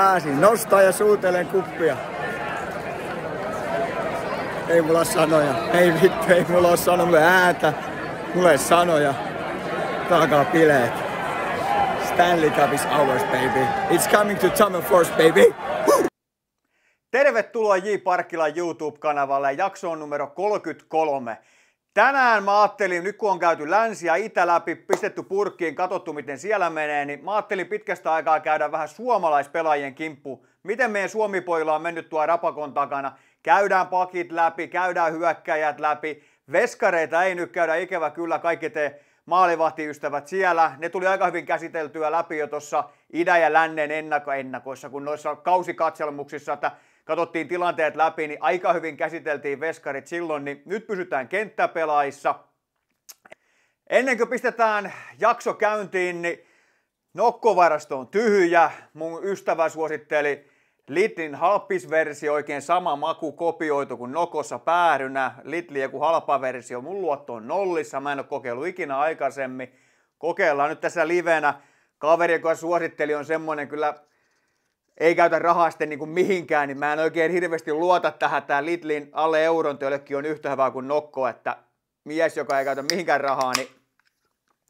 pääsin nostaa ja suutelen kuppia. Ei mulla sanoja. Ei vittu, ei mulla ole sanoja. ääntä. Mulla ei sanoja. Takaa bileet. Stanley Cup is ours, baby. It's coming to Summer Force, baby. Tervetuloa J. Parkkilan YouTube-kanavalle on numero 33. Tänään mä ajattelin, nyt kun on käyty länsi ja itä läpi, pistetty purkkiin, katsottu miten siellä menee, niin mä ajattelin pitkästä aikaa käydä vähän suomalaispelaajien kimppu. Miten meidän suomipoilla on mennyt tuo rapakon takana? Käydään pakit läpi, käydään hyökkäjät läpi. Veskareita ei nyt käydä ikävä kyllä, kaikki te maalivahtiystävät siellä. Ne tuli aika hyvin käsiteltyä läpi jo tuossa idä- ja lännen ennakoissa, kun noissa kausikatselmuksissa, että katsottiin tilanteet läpi, niin aika hyvin käsiteltiin veskarit silloin, niin nyt pysytään kenttäpelaissa. Ennen kuin pistetään jakso käyntiin, niin nokkovarasto on tyhjä. Mun ystävä suositteli Litlin halppisversio, oikein sama maku kopioitu kuin Nokossa päärynä. Litli joku halpa versio, mun luotto on nollissa, mä en ole kokeillut ikinä aikaisemmin. Kokeillaan nyt tässä livenä. Kaveri, joka suositteli, on semmonen kyllä ei käytä rahaa sitten niin kuin mihinkään, niin mä en oikein hirveästi luota tähän. Tämä Lidlin alle euron työllekin on yhtä hyvä kuin nokko, että mies, joka ei käytä mihinkään rahaa, niin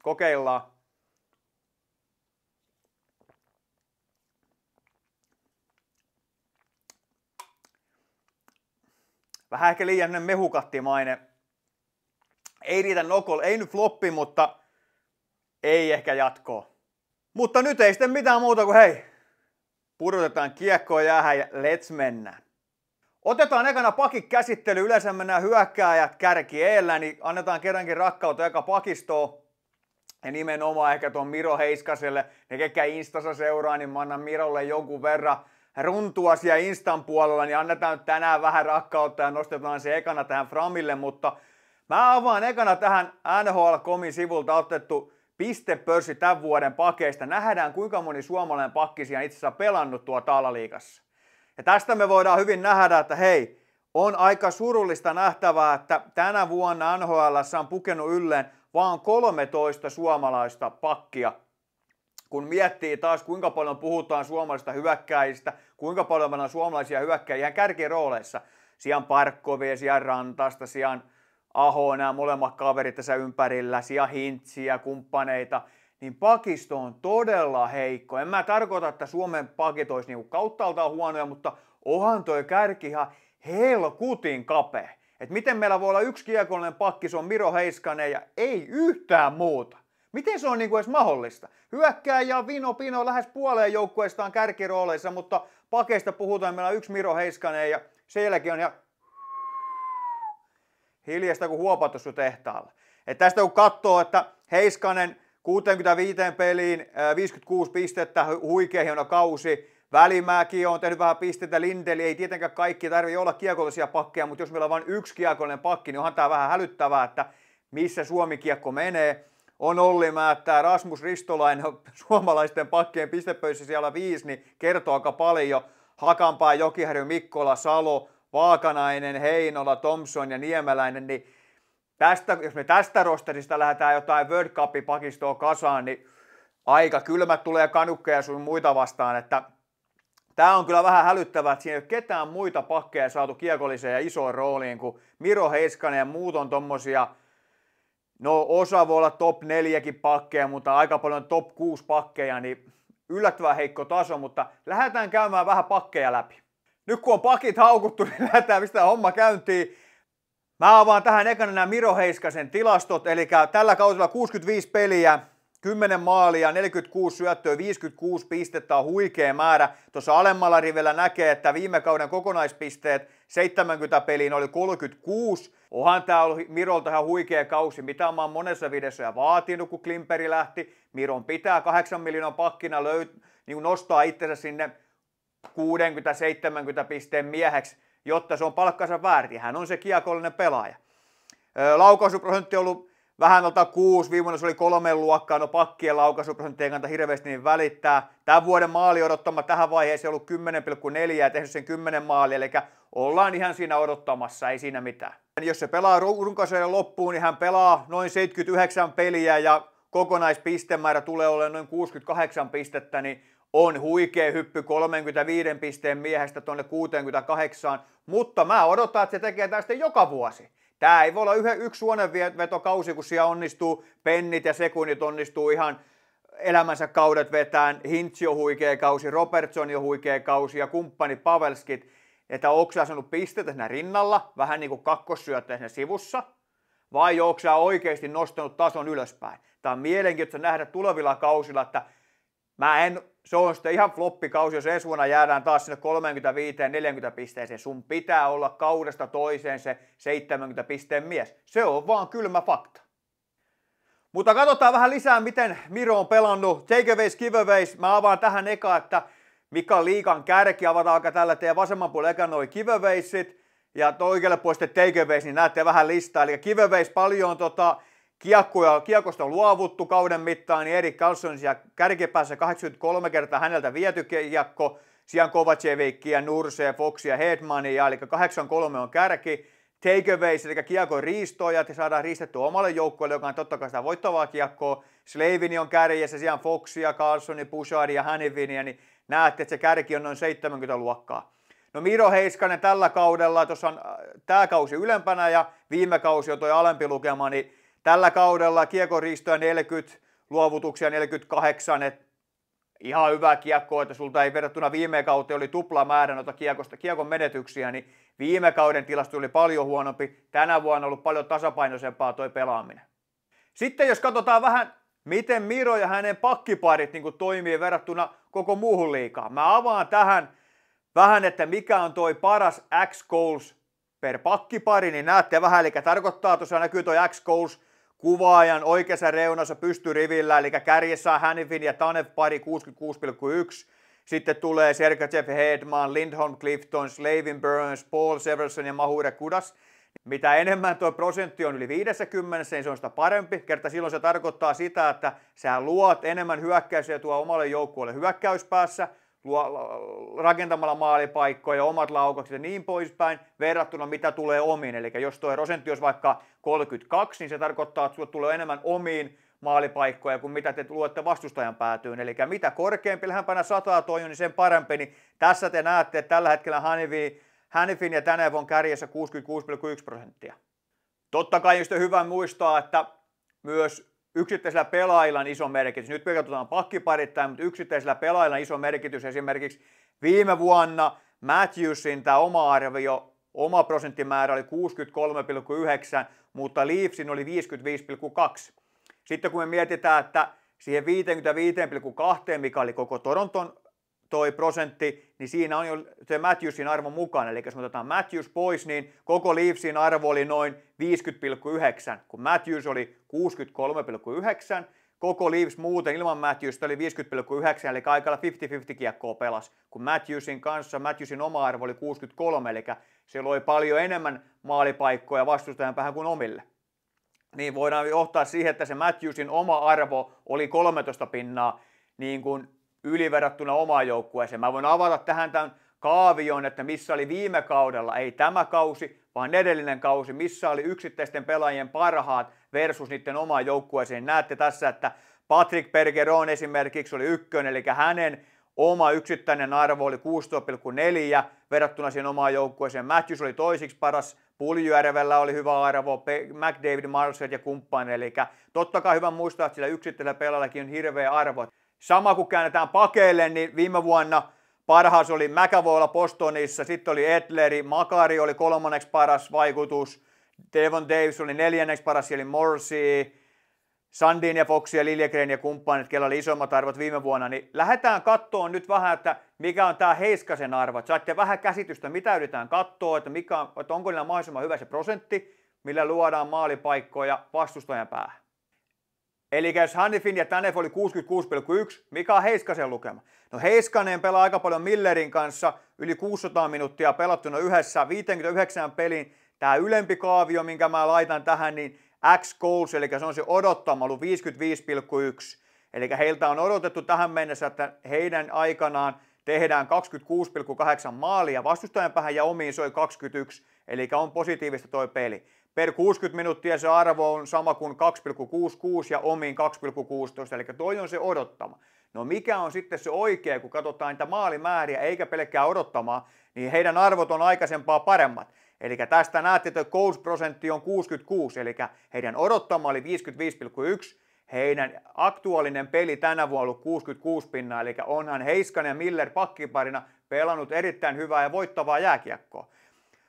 kokeillaan. Vähän ehkä liian mehukattimainen. Ei riitä nokol, ei nyt floppi, mutta ei ehkä jatkoa. Mutta nyt ei sitten mitään muuta kuin hei, Pudotetaan kiekkoa jäähän ja let's mennä. Otetaan ekana pakin käsittely, yleensä mennään hyökkääjät kärki eellä, niin annetaan kerrankin rakkautta eka pakistoon. Ja nimenomaan ehkä tuon Miro Heiskaselle, ne ketkä Instassa seuraa, niin mä annan Mirolle jonkun verran runtua siellä Instan puolella, niin annetaan tänään vähän rakkautta ja nostetaan se ekana tähän Framille, mutta mä avaan ekana tähän NHL.comin sivulta otettu pistepörssi tämän vuoden pakeista. Nähdään, kuinka moni suomalainen pakki siellä itse asiassa pelannut tuo taalaliikassa. Ja tästä me voidaan hyvin nähdä, että hei, on aika surullista nähtävää, että tänä vuonna NHL on pukenut ylleen vaan 13 suomalaista pakkia. Kun miettii taas, kuinka paljon puhutaan suomalaisista hyökkäjistä, kuinka paljon meillä on suomalaisia hyökkäjiä ihan kärkirooleissa. Sian Parkkovia, Sian Rantasta, on Aho, nämä molemmat kaverit tässä ympärillä, ja Hintsiä, kumppaneita, niin pakisto on todella heikko. En mä tarkoita, että Suomen pakit olisi niinku kauttaaltaan huonoja, mutta ohan toi kärki ihan helkutin kape. Et miten meillä voi olla yksi kiekollinen pakki, se on Miro Heiskanen ja ei yhtään muuta. Miten se on niinku edes mahdollista? Hyökkää ja Vino Pino lähes puoleen joukkueestaan kärkirooleissa, mutta pakeista puhutaan, meillä on yksi Miro Heiskanen ja sen jälkeen on ja hiljasta kuin huopatussu tehtaalla. Et tästä kun katsoo, että Heiskanen 65 peliin 56 pistettä, huikea hieno kausi, Välimäki on tehnyt vähän pistettä, Lindeli ei tietenkään kaikki tarvitse olla kiekollisia pakkeja, mutta jos meillä on vain yksi kiekollinen pakki, niin onhan tämä vähän hälyttävää, että missä Suomi kiekko menee. On Olli Määttää, Rasmus Ristolainen, suomalaisten pakkien pistepöissä siellä viisi, niin kertoo aika paljon. Hakanpää, Jokiharju, Mikkola, Salo, Vaakanainen, Heinola, Thompson ja Niemeläinen, niin tästä, jos me tästä rosterista lähdetään jotain World Cupin pakistoa kasaan, niin aika kylmät tulee kanukkeja sun muita vastaan, että Tämä on kyllä vähän hälyttävää, että siinä ei ole ketään muita pakkeja saatu kiekolliseen ja isoon rooliin, kuin Miro Heiskanen ja muut on tommosia, no osa voi olla top 4 pakkeja, mutta aika paljon top 6 pakkeja, niin yllättävän heikko taso, mutta lähdetään käymään vähän pakkeja läpi. Nyt kun on pakit haukuttu, niin lähdetään mistä homma käyntiin. Mä avaan tähän ekana nämä Miro Heiskasen tilastot, eli tällä kaudella 65 peliä, 10 maalia, 46 syöttöä, 56 pistettä on huikea määrä. Tuossa alemmalla rivellä näkee, että viime kauden kokonaispisteet 70 peliin oli 36. Onhan tämä ollut Mirolta ihan huikea kausi, mitä mä oon monessa videossa ja vaatinut, kun Klimperi lähti. Miron pitää 8 miljoonan pakkina löyt niin nostaa itsensä sinne 60-70 pisteen mieheksi, jotta se on palkkansa väärti. Hän on se kiekollinen pelaaja. Laukaisuprosentti on ollut vähän alta kuusi viimeinen se oli kolme luokkaa, no pakkien laukaisuprosentti ei kannata hirveästi niin välittää. Tämän vuoden maali odottama tähän vaiheeseen ollut 10,4 ja tehnyt sen 10 maali, eli ollaan ihan siinä odottamassa, ei siinä mitään. Jos se pelaa runkosarjan loppuun, niin hän pelaa noin 79 peliä ja kokonaispistemäärä tulee olemaan noin 68 pistettä, niin on huikea hyppy 35 pisteen miehestä tuonne 68, mutta mä odotan, että se tekee tästä joka vuosi. Tämä ei voi olla yhden, yksi suonenvetokausi, kun siellä onnistuu pennit ja sekunnit onnistuu ihan elämänsä kaudet vetään. Hintsi on huikea kausi, Robertson on huikea kausi ja kumppani Pavelskit. Että onko sä saanut pisteitä siinä rinnalla, vähän niin kuin kakkossyötteen siinä sivussa, vai onko sä oikeasti nostanut tason ylöspäin? Tämä on mielenkiintoista nähdä tulevilla kausilla, että Mä en, se on sitten ihan floppikausi, jos ensi vuonna jäädään taas sinne 35-40 pisteeseen. Sun pitää olla kaudesta toiseen se 70 pisteen mies. Se on vaan kylmä fakta. Mutta katsotaan vähän lisää, miten Miro on pelannut. Takeaways, giveaways. Mä avaan tähän eka, että mikä liikan kärki aika tällä teidän vasemman puolella eka noi giveawaysit. Ja oikealle puolelle sitten takeaways, niin näette vähän listaa. Eli giveaways paljon tota, Kiekkoja, kiekosta on luovuttu kauden mittaan, niin Erik Karlsson siellä kärkipäässä 83 kertaa häneltä viety kiekko, Sian Kovacevikia, Nurse, Foxia, Hedmania, eli 83 on kärki. Takeaways, eli kiekon riistoja, että saadaan riistettyä omalle joukkueelle, joka on totta kai sitä voittavaa kiekkoa. Sleivini on kärjessä, siellä on Foxia, Carlsoni, Pusharia, Hanivinia, niin näette, että se kärki on noin 70 luokkaa. No Miro Heiskanen tällä kaudella, tuossa on äh, tämä kausi ylempänä ja viime kausi on tuo alempi lukema, niin Tällä kaudella kiekoriistoja 40, luovutuksia 48, että ihan hyvä kiekko, että sulta ei verrattuna viime kauteen oli tupla määrä noita kiekosta, kiekon menetyksiä, niin viime kauden tilasto oli paljon huonompi. Tänä vuonna on ollut paljon tasapainoisempaa toi pelaaminen. Sitten jos katsotaan vähän, miten Miro ja hänen pakkiparit niin toimii verrattuna koko muuhun liikaan. Mä avaan tähän vähän, että mikä on toi paras x goals per pakkipari, niin näette vähän, eli tarkoittaa, tuossa näkyy toi x goals kuvaajan oikeassa reunassa pystyrivillä, eli kärjessä on Hanifin ja Tanev pari 66,1. Sitten tulee Sergachev, Hedman, Lindholm, Clifton, Slavin, Burns, Paul Severson ja Mahure Kudas. Mitä enemmän tuo prosentti on yli 50, niin se on sitä parempi. Kerta silloin se tarkoittaa sitä, että sä luot enemmän hyökkäysiä tuo omalle joukkueelle hyökkäyspäässä – rakentamalla maalipaikkoja, omat laukaukset ja niin poispäin, verrattuna mitä tulee omiin. Eli jos tuo prosentti olisi vaikka 32, niin se tarkoittaa, että sinulle tulee enemmän omiin maalipaikkoja kuin mitä te luette vastustajan päätyyn. Eli mitä korkeampi lähempänä sataa toi niin sen parempi. Niin tässä te näette, että tällä hetkellä Hanivi, Hanifin ja tänä on kärjessä 66,1 prosenttia. Totta kai on hyvä muistaa, että myös yksittäisillä pelaajilla on iso merkitys. Nyt katsotaan pakkiparittain, mutta yksittäisillä pelaajilla on iso merkitys. Esimerkiksi viime vuonna Matthewsin tämä oma arvio, oma prosenttimäärä oli 63,9, mutta Leafsin oli 55,2. Sitten kun me mietitään, että siihen 55,2, mikä oli koko Toronton toi prosentti, niin siinä on jo se Matthewsin arvo mukana. Eli jos me otetaan Matthews pois, niin koko Leafsin arvo oli noin 50,9, kun Matthews oli 63,9. Koko Leafs muuten ilman Matthewsta oli 50,9, eli kaikilla 50-50 kiekkoa pelas. Kun Matthewsin kanssa, Matthewsin oma arvo oli 63, eli se loi paljon enemmän maalipaikkoja vastustajan päähän kuin omille niin voidaan johtaa siihen, että se Matthewsin oma arvo oli 13 pinnaa niin kuin yliverrattuna omaan joukkueeseen. Mä voin avata tähän tämän kaavion, että missä oli viime kaudella, ei tämä kausi, vaan edellinen kausi, missä oli yksittäisten pelaajien parhaat versus niiden omaan joukkueeseen. Näette tässä, että Patrick Bergeron esimerkiksi oli ykkönen, eli hänen oma yksittäinen arvo oli 6,4 verrattuna siihen omaan joukkueeseen. Matthews oli toisiksi paras, Puljujärvellä oli hyvä arvo, McDavid, Marshall ja kumppani. Eli totta kai hyvä muistaa, että sillä yksittäisellä pelaajallakin on hirveä arvo. Sama kun käännetään pakeille, niin viime vuonna parhaas oli McAvoylla Postonissa, sitten oli Etleri, Makari oli kolmanneksi paras vaikutus, Devon Davis oli neljänneksi paras, eli Morsi, Sandin ja Foxi ja Liljegren ja kumppanit, kello oli isommat arvot viime vuonna, niin lähdetään kattoon nyt vähän, että mikä on tämä Heiskasen arvo. Saatte vähän käsitystä, mitä yritetään katsoa, että, mikä on, että onko niillä mahdollisimman hyvä se prosentti, millä luodaan maalipaikkoja vastustajan päähän. Eli jos Hannifin ja Tanef oli 66,1, mikä on Heiskasen lukema? No Heiskanen pelaa aika paljon Millerin kanssa, yli 600 minuuttia pelattuna yhdessä, 59 pelin. Tämä ylempi kaavio, minkä mä laitan tähän, niin x goals, eli se on se odottama ollut 55,1. Eli heiltä on odotettu tähän mennessä, että heidän aikanaan tehdään 26,8 maalia vastustajan päähän ja omiin soi 21, eli on positiivista toi peli per 60 minuuttia se arvo on sama kuin 2,66 ja omiin 2,16, eli toi on se odottama. No mikä on sitten se oikea, kun katsotaan niitä maalimääriä eikä pelkkää odottamaa, niin heidän arvot on aikaisempaa paremmat. Eli tästä näette, että prosentti on 66, eli heidän odottama oli 55,1, heidän aktuaalinen peli tänä vuonna ollut 66 pinnaa, eli onhan Heiskan ja Miller pakkiparina pelannut erittäin hyvää ja voittavaa jääkiekkoa.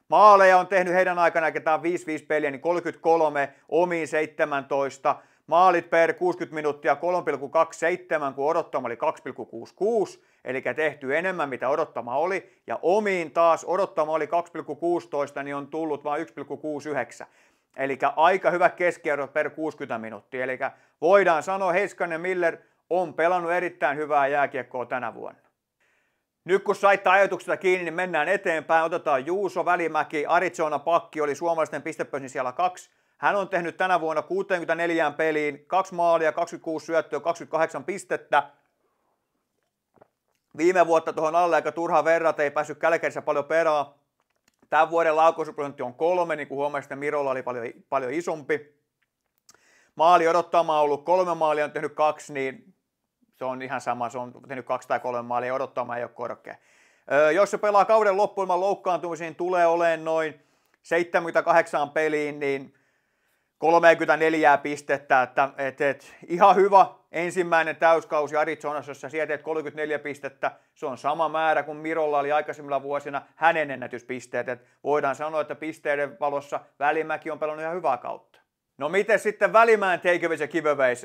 Maaleja on tehnyt heidän aikanaan, ketä on 5-5 peliä, niin 33, omiin 17. Maalit per 60 minuuttia 3,27, kun odottama oli 2,66, eli tehty enemmän mitä odottama oli. Ja omiin taas odottama oli 2,16, niin on tullut vain 1,69. Eli aika hyvä keskiarvo per 60 minuuttia. Eli voidaan sanoa, Heiskanen Miller on pelannut erittäin hyvää jääkiekkoa tänä vuonna. Nyt kun saitte ajatuksesta kiinni, niin mennään eteenpäin. Otetaan Juuso Välimäki. Arizona pakki oli suomalaisten pistepössin siellä kaksi. Hän on tehnyt tänä vuonna 64 peliin kaksi maalia, 26 syöttöä, 28 pistettä. Viime vuotta tuohon alle aika turha verrat, ei päässyt Kälkärissä paljon perään. Tämän vuoden laukaisuprosentti on kolme, niin kuin huomasitte, Mirolla oli paljon, paljon isompi. Maali odottamaan on ollut kolme maalia, on tehnyt kaksi, niin se on ihan sama, se on tehnyt kaksi tai kolme maalia, odottamaan ei ole korkea. jos se pelaa kauden loppuun loukkaantumisiin, tulee olemaan noin 78 peliin, niin 34 pistettä, että et, et, ihan hyvä ensimmäinen täyskausi Arizonassa, jossa sieltä 34 pistettä, se on sama määrä kuin Mirolla oli aikaisemmilla vuosina hänen ennätyspisteet, et voidaan sanoa, että pisteiden valossa Välimäki on pelannut ihan hyvää kautta. No miten sitten Välimäen takeaways ja giveaways?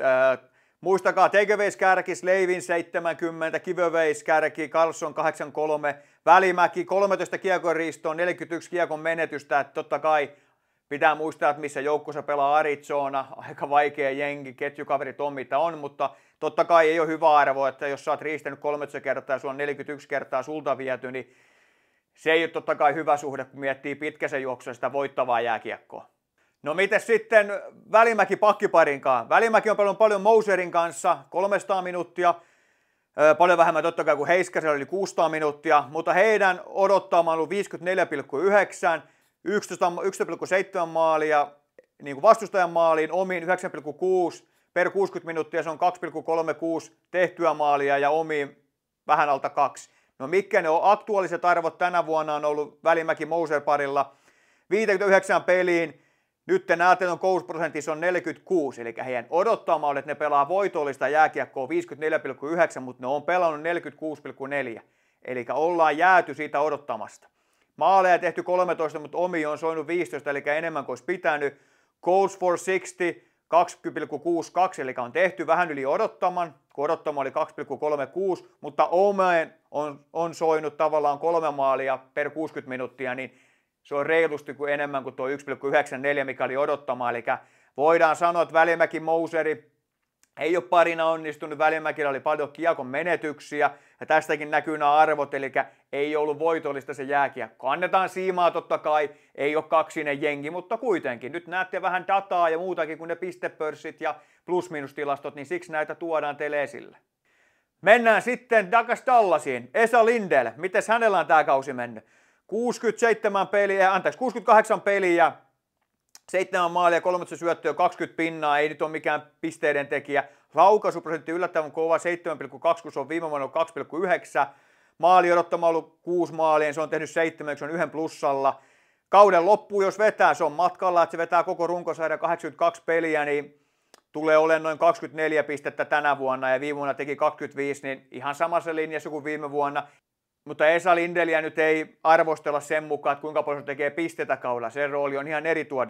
Muistakaa Tegeveis-kärkis, Leivin 70, Kivöveis-kärki, Carlson 83, Välimäki 13 kiekon riistoon, 41 kiekon menetystä. Että totta kai pitää muistaa, että missä joukkueessa pelaa Arizona, aika vaikea jengi, ketjukaveri on mitä on, mutta totta kai ei ole hyvä arvo, että jos sä oot riistänyt 13 kertaa ja sulla on 41 kertaa sulta viety, niin se ei ole totta kai hyvä suhde, kun miettii pitkäsen juoksua sitä voittavaa jääkiekkoa. No miten sitten Välimäki pakkiparinkaan? Välimäki on paljon paljon Moserin kanssa, 300 minuuttia. Paljon vähemmän totta kai kuin Heiskasella oli 600 minuuttia, mutta heidän odottaa on ollut 54,9, 11,7 maalia niin kuin vastustajan maaliin, omiin 9,6 per 60 minuuttia, se on 2,36 tehtyä maalia ja omiin vähän alta kaksi. No mitkä ne on aktuaaliset arvot tänä vuonna on ollut Välimäki Moser parilla? 59 peliin nyt Näätelön kousprosentissa on 46, eli heidän odottama on, että ne pelaa voitollista jääkiekkoa 54,9, mutta ne on pelannut 46,4. Eli ollaan jääty siitä odottamasta. Maaleja tehty 13, mutta omi on soinut 15, eli enemmän kuin olisi pitänyt. Goals for 60, 20,62, eli on tehty vähän yli odottaman, kun odottama oli 2,36, mutta Omeen on, on soinut tavallaan kolme maalia per 60 minuuttia, niin se on reilusti kuin enemmän kuin tuo 1,94, mikä oli odottama. Eli voidaan sanoa, että Välimäki Mouseri ei ole parina onnistunut. Välimäkillä oli paljon kiekon menetyksiä ja tästäkin näkyy nämä arvot, eli ei ollut voitollista se jääkiekko. Kannetaan siimaa totta kai, ei ole kaksinen jengi, mutta kuitenkin. Nyt näette vähän dataa ja muutakin kuin ne pistepörssit ja plus-minustilastot, niin siksi näitä tuodaan teille esille. Mennään sitten Dagas Dallasiin. Esa Lindel, miten hänellä on tämä kausi mennyt? 67 peliä, anteeksi, 68 peliä, 7 maalia, 13 syöttöä, 20 pinnaa, ei nyt ole mikään pisteiden tekijä. Laukaisuprosentti yllättävän kova, 7,2, kun se on viime vuonna 2,9. Maali odottama ollut 6 maalia, se on tehnyt 7, se on yhden plussalla. Kauden loppu, jos vetää, se on matkalla, että se vetää koko runkosarja 82 peliä, niin tulee olemaan noin 24 pistettä tänä vuonna ja viime vuonna teki 25, niin ihan samassa linjassa kuin viime vuonna. Mutta Esa Lindeliä nyt ei arvostella sen mukaan, että kuinka paljon se tekee pistetä kaudella. Sen rooli on ihan eri tuo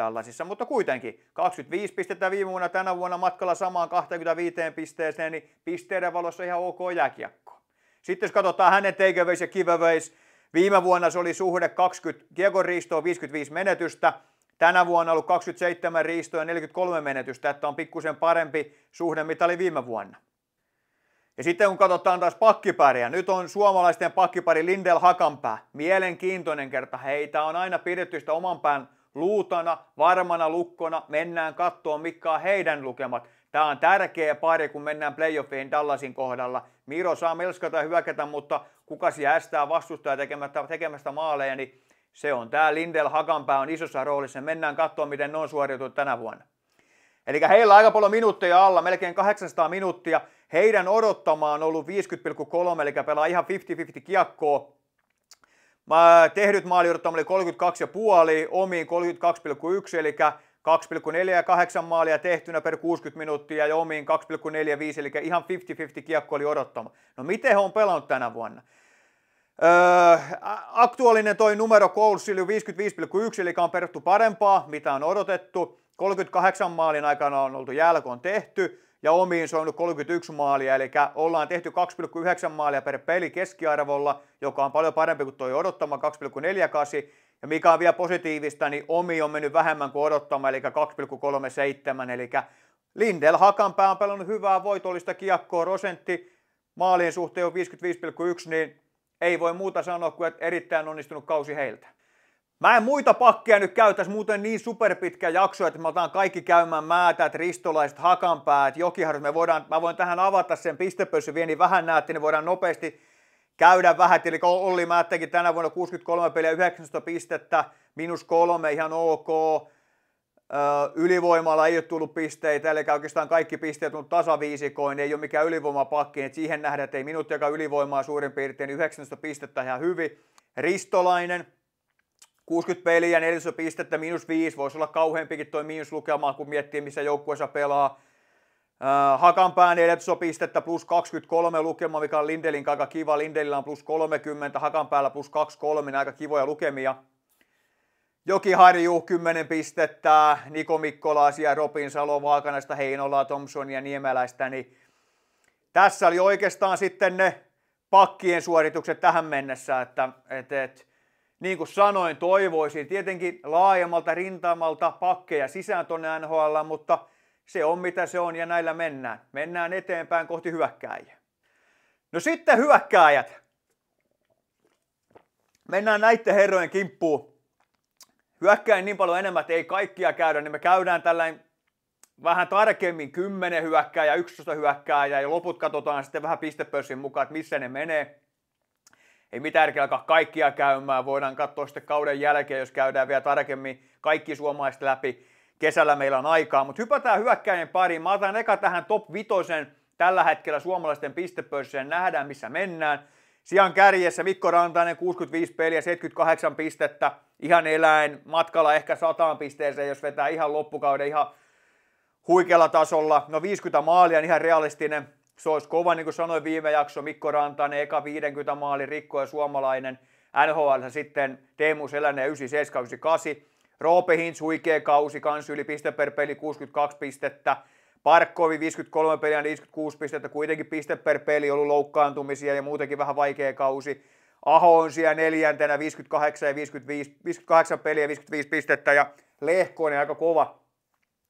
mutta kuitenkin. 25 pistettä viime vuonna, tänä vuonna matkalla samaan 25 pisteeseen, niin pisteiden valossa ihan ok jääkiekko. Sitten jos katsotaan hänen takeaways ja giveaways, viime vuonna se oli suhde 20 kiekon riistoa 55 menetystä, Tänä vuonna on ollut 27 riistoa ja 43 menetystä, että on pikkusen parempi suhde, mitä oli viime vuonna. Ja sitten kun katsotaan taas pakkipäriä, nyt on suomalaisten pakkipari Lindel Hakanpää. Mielenkiintoinen kerta. Heitä on aina pidetty sitä oman pään luutana, varmana lukkona. Mennään kattoon, mikä on heidän lukemat. Tämä on tärkeä pari, kun mennään playoffiin Dallasin kohdalla. Miro saa melskata ja hyökätä, mutta kuka siellä estää vastustaa tekemästä, tekemästä maaleja, niin se on tämä Lindel Hakanpää on isossa roolissa. Mennään katsoa, miten ne on suoriutunut tänä vuonna. Eli heillä on aika paljon minuutteja alla, melkein 800 minuuttia. Heidän odottamaan on ollut 50,3, eli pelaa ihan 50-50 kiekkoa. Mä tehdyt maaliodottama oli 32,5, omiin 32,1, eli 2,48 maalia tehtynä per 60 minuuttia ja omiin 2,45, eli ihan 50-50 kiekko oli odottama. No miten he on pelannut tänä vuonna? Öö, aktuaalinen toi numero Colesilla 55,1, eli on peruttu parempaa, mitä on odotettu. 38 maalin aikana on oltu jälkoon tehty ja omiin soinut 31 maalia, eli ollaan tehty 2,9 maalia per peli keskiarvolla, joka on paljon parempi kuin toi odottama 2,48, ja mikä on vielä positiivista, niin omi on mennyt vähemmän kuin odottama, eli 2,37, eli Lindel Hakanpää on pelannut hyvää voitollista kiekkoa, Rosentti maalien suhteen on 55,1, niin ei voi muuta sanoa kuin, että erittäin onnistunut kausi heiltä. Mä en muita pakkeja nyt käytäs muuten niin superpitkä jakso, että mä otan kaikki käymään määtät, ristolaiset, hakanpäät, jokiharjat. Me voidaan, mä voin tähän avata sen pistepössy vieni niin vähän näette, niin voidaan nopeasti käydä vähän. Eli Olli Määttäkin tänä vuonna 63 peliä, 19 pistettä, minus kolme, ihan ok. Ylivoimalla ei ole tullut pisteitä, eli oikeastaan kaikki pisteet on tasaviisikoin, ei ole mikään ylivoimapakki, niin että siihen nähdään, että ei minuuttiakaan ylivoimaa suurin piirtein, 19 niin pistettä ihan hyvin. Ristolainen, 60 peliä, 4 pistettä, miinus 5, voisi olla kauheampikin toi lukema, kun miettii missä joukkueessa pelaa. Äh, Hakanpään 4 pistettä plus 23 lukema, mikä on Lindelin aika kiva. Lindelillä on plus 30, Hakanpäällä plus 23, niin aika kivoja lukemia. Jokiharju 10 pistettä, Niko Mikkolaisia, Robin Salo, Vaakanaista, Heinolaa, ja Niemeläistä, niin tässä oli oikeastaan sitten ne pakkien suoritukset tähän mennessä, että että, niin kuin sanoin, toivoisin tietenkin laajemmalta rintamalta pakkeja sisään tuonne NHL, mutta se on mitä se on ja näillä mennään. Mennään eteenpäin kohti hyökkääjiä. No sitten hyökkääjät. Mennään näiden herrojen kimppuun. Hyökkäin niin paljon enemmän, että ei kaikkia käydä, niin me käydään tällainen vähän tarkemmin 10 hyökkääjä, 11 hyökkääjä ja loput katsotaan sitten vähän pistepörssin mukaan, että missä ne menee ei mitään järkeä alkaa kaikkia käymään. Voidaan katsoa sitten kauden jälkeen, jos käydään vielä tarkemmin kaikki suomalaiset läpi. Kesällä meillä on aikaa, mutta hypätään hyökkäinen pari. Mä otan eka tähän top vitosen tällä hetkellä suomalaisten pistepörssien. Nähdään, missä mennään. Sian kärjessä Mikko Rantainen, 65 peliä, 78 pistettä. Ihan eläin matkalla ehkä 100 pisteeseen, jos vetää ihan loppukauden ihan huikealla tasolla. No 50 maalia, ihan realistinen se olisi kova, niin kuin sanoin viime jakso, Mikko Rantanen, eka 50 maali rikkoja suomalainen, NHL sitten Teemu Selänen 9798, Roope Hintz huikea kausi, kans yli piste per peli 62 pistettä, Parkkovi 53 peliä 56 pistettä, kuitenkin piste per peli, ollut loukkaantumisia ja muutenkin vähän vaikea kausi. Aho on siellä neljäntenä 58, ja 55, 58 peliä 55 pistettä ja Lehkonen aika kova.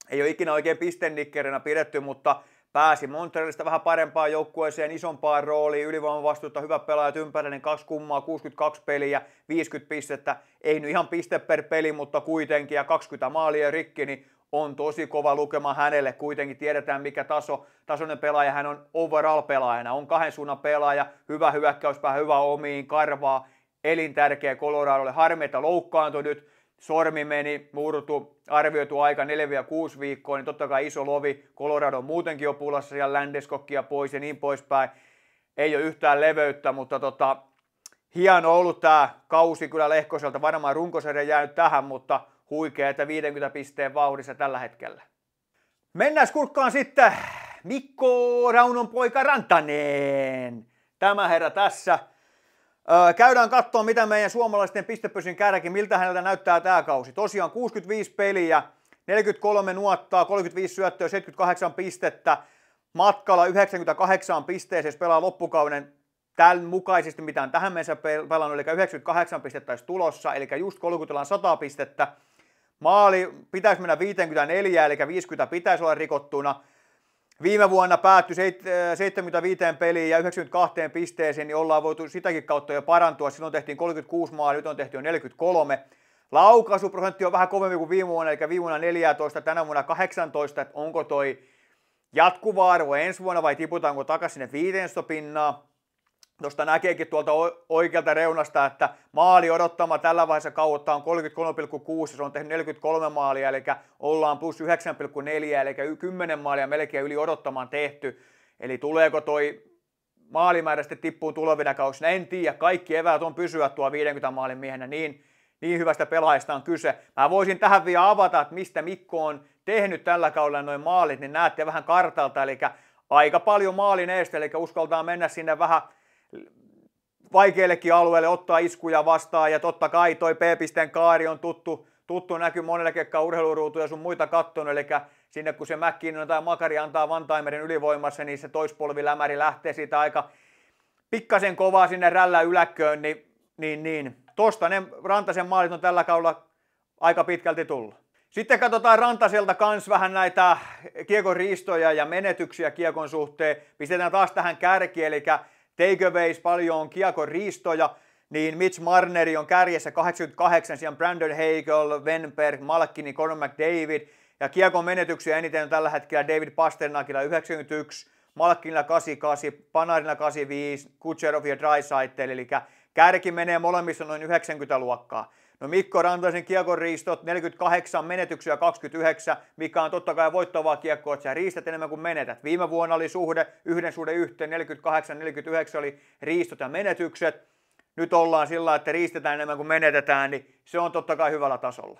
Ei ole ikinä oikein pistennikkerinä pidetty, mutta pääsi Montrealista vähän parempaan joukkueeseen, isompaan rooliin, ylivoimavastuuta, hyvä pelaaja ympärillä, niin kaksi kummaa, 62 peliä, 50 pistettä, ei nyt ihan piste per peli, mutta kuitenkin, ja 20 maalia rikki, niin on tosi kova lukema hänelle. Kuitenkin tiedetään, mikä taso, tasoinen pelaaja hän on overall-pelaajana. On kahden suunnan pelaaja, hyvä hyökkäyspää, hyvä omiin, karvaa, elintärkeä Coloradolle. Harmi, että loukkaantui nyt, sormi meni, murtu, arvioitu aika 4-6 viikkoa, niin totta kai iso lovi, Colorado on muutenkin jo pulassa ja ländeskokkia pois ja niin poispäin. Ei ole yhtään leveyttä, mutta tota, hieno ollut tämä kausi kyllä Lehkoselta, varmaan runkosarja jäänyt tähän, mutta huikea, että 50 pisteen vauhdissa tällä hetkellä. Mennään kurkkaan sitten Mikko Raunon poika Rantaneen. Tämä herra tässä Öö, käydään katsoa, mitä meidän suomalaisten pistepysyn kärki, miltä häneltä näyttää tämä kausi. Tosiaan 65 peliä, 43 nuottaa, 35 syöttöä, 78 pistettä. Matkalla 98 pisteeseen, jos pelaa loppukauden tämän mukaisesti, mitä on tähän mennessä pelannut, eli 98 pistettä olisi tulossa, eli just on 100 pistettä. Maali pitäisi mennä 54, eli 50 pitäisi olla rikottuna. Viime vuonna päättyi 75 äh, peliin ja 92 pisteeseen, niin ollaan voitu sitäkin kautta jo parantua. Silloin tehtiin 36 maalia, nyt on tehty jo 43. Laukaisuprosentti on vähän kovempi kuin viime vuonna, eli viime vuonna 14, tänä vuonna 18, että onko toi jatkuva arvo ensi vuonna vai tiputaanko takaisin sinne 15 pinnaa. Tuosta näkeekin tuolta oikealta reunasta, että maali odottama tällä vaiheessa kautta on 33,6, se on tehnyt 43 maalia, eli ollaan plus 9,4, eli 10 maalia melkein yli odottamaan tehty. Eli tuleeko toi maalimäärä sitten tippuun tulevina kausina, en tiedä. Kaikki eväät on pysyä tuo 50 maalin miehenä, niin, niin hyvästä pelaajasta on kyse. Mä voisin tähän vielä avata, että mistä Mikko on tehnyt tällä kaudella noin maalit, niin näette vähän kartalta, eli aika paljon maalin eestä, eli uskaltaa mennä sinne vähän vaikeillekin alueelle ottaa iskuja vastaan ja totta kai toi P-pisteen kaari on tuttu, tuttu näky monelle, ketkä on urheiluruutuja sun muita kattonut, eli sinne kun se McKinnon tai Makari antaa vantaimerin ylivoimassa, niin se toispolvi lämäri lähtee siitä aika pikkasen kovaa sinne rällä yläköön, niin, niin, niin. tosta ne Rantasen maalit on tällä kaudella aika pitkälti tullut. Sitten katsotaan Rantaselta kans vähän näitä kiekon riistoja ja menetyksiä kiekon suhteen. Pistetään taas tähän kärki, eli takeaways, paljon on kiekon riistoja, niin Mitch Marneri on kärjessä 88, siellä Brandon Hagel, Wenberg, Malkini, Conor McDavid, ja kiekon menetyksiä eniten on tällä hetkellä David Pasternakilla 91, Malkinilla 88, Panarilla 85, Kutserov ja Drysaitl, eli kärki menee molemmissa noin 90 luokkaa. No Mikko Rantaisen kiekon riistot, 48 menetyksiä 29, mikä on totta kai voittavaa kiekkoa, että sä riistät enemmän kuin menetät. Viime vuonna oli suhde, yhden suhde yhteen, 48-49 oli riistot ja menetykset. Nyt ollaan sillä, että riistetään enemmän kuin menetetään, niin se on totta kai hyvällä tasolla.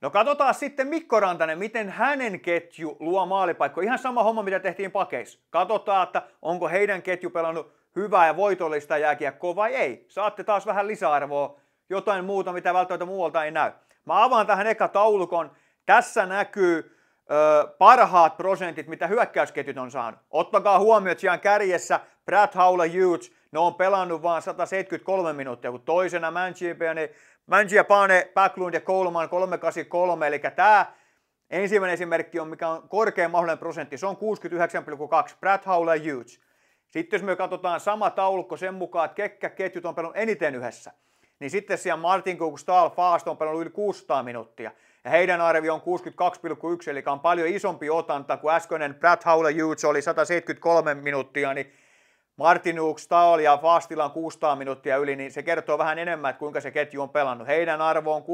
No katsotaan sitten Mikko Rantanen, miten hänen ketju luo maalipaikko. Ihan sama homma, mitä tehtiin pakeissa. Katsotaan, että onko heidän ketju pelannut hyvää ja voitollista jääkiekkoa vai ei. Saatte taas vähän lisäarvoa jotain muuta, mitä välttämättä muualta ei näy. Mä avaan tähän eka taulukon. Tässä näkyy ö, parhaat prosentit, mitä hyökkäysketjut on saanut. Ottakaa huomioon, että siellä kärjessä Brad Howler Hughes, ne on pelannut vain 173 minuuttia, kun toisena Manchipane, Pane, Backlund ja Coleman 383, eli tämä ensimmäinen esimerkki on, mikä on korkein mahdollinen prosentti, se on 69,2, Brad Howler Hughes. Sitten jos me katsotaan sama taulukko sen mukaan, että ketkä ketjut on pelannut eniten yhdessä, niin sitten siellä Martin Cook, Stahl, Faast on pelannut yli 600 minuuttia. Ja heidän arvio on 62,1, eli on paljon isompi otanta kuin äskeinen Brad Howler Hughes oli 173 minuuttia, niin Martin Cook, Stahl ja Faastilla on 600 minuuttia yli, niin se kertoo vähän enemmän, että kuinka se ketju on pelannut. Heidän arvo on 62,1.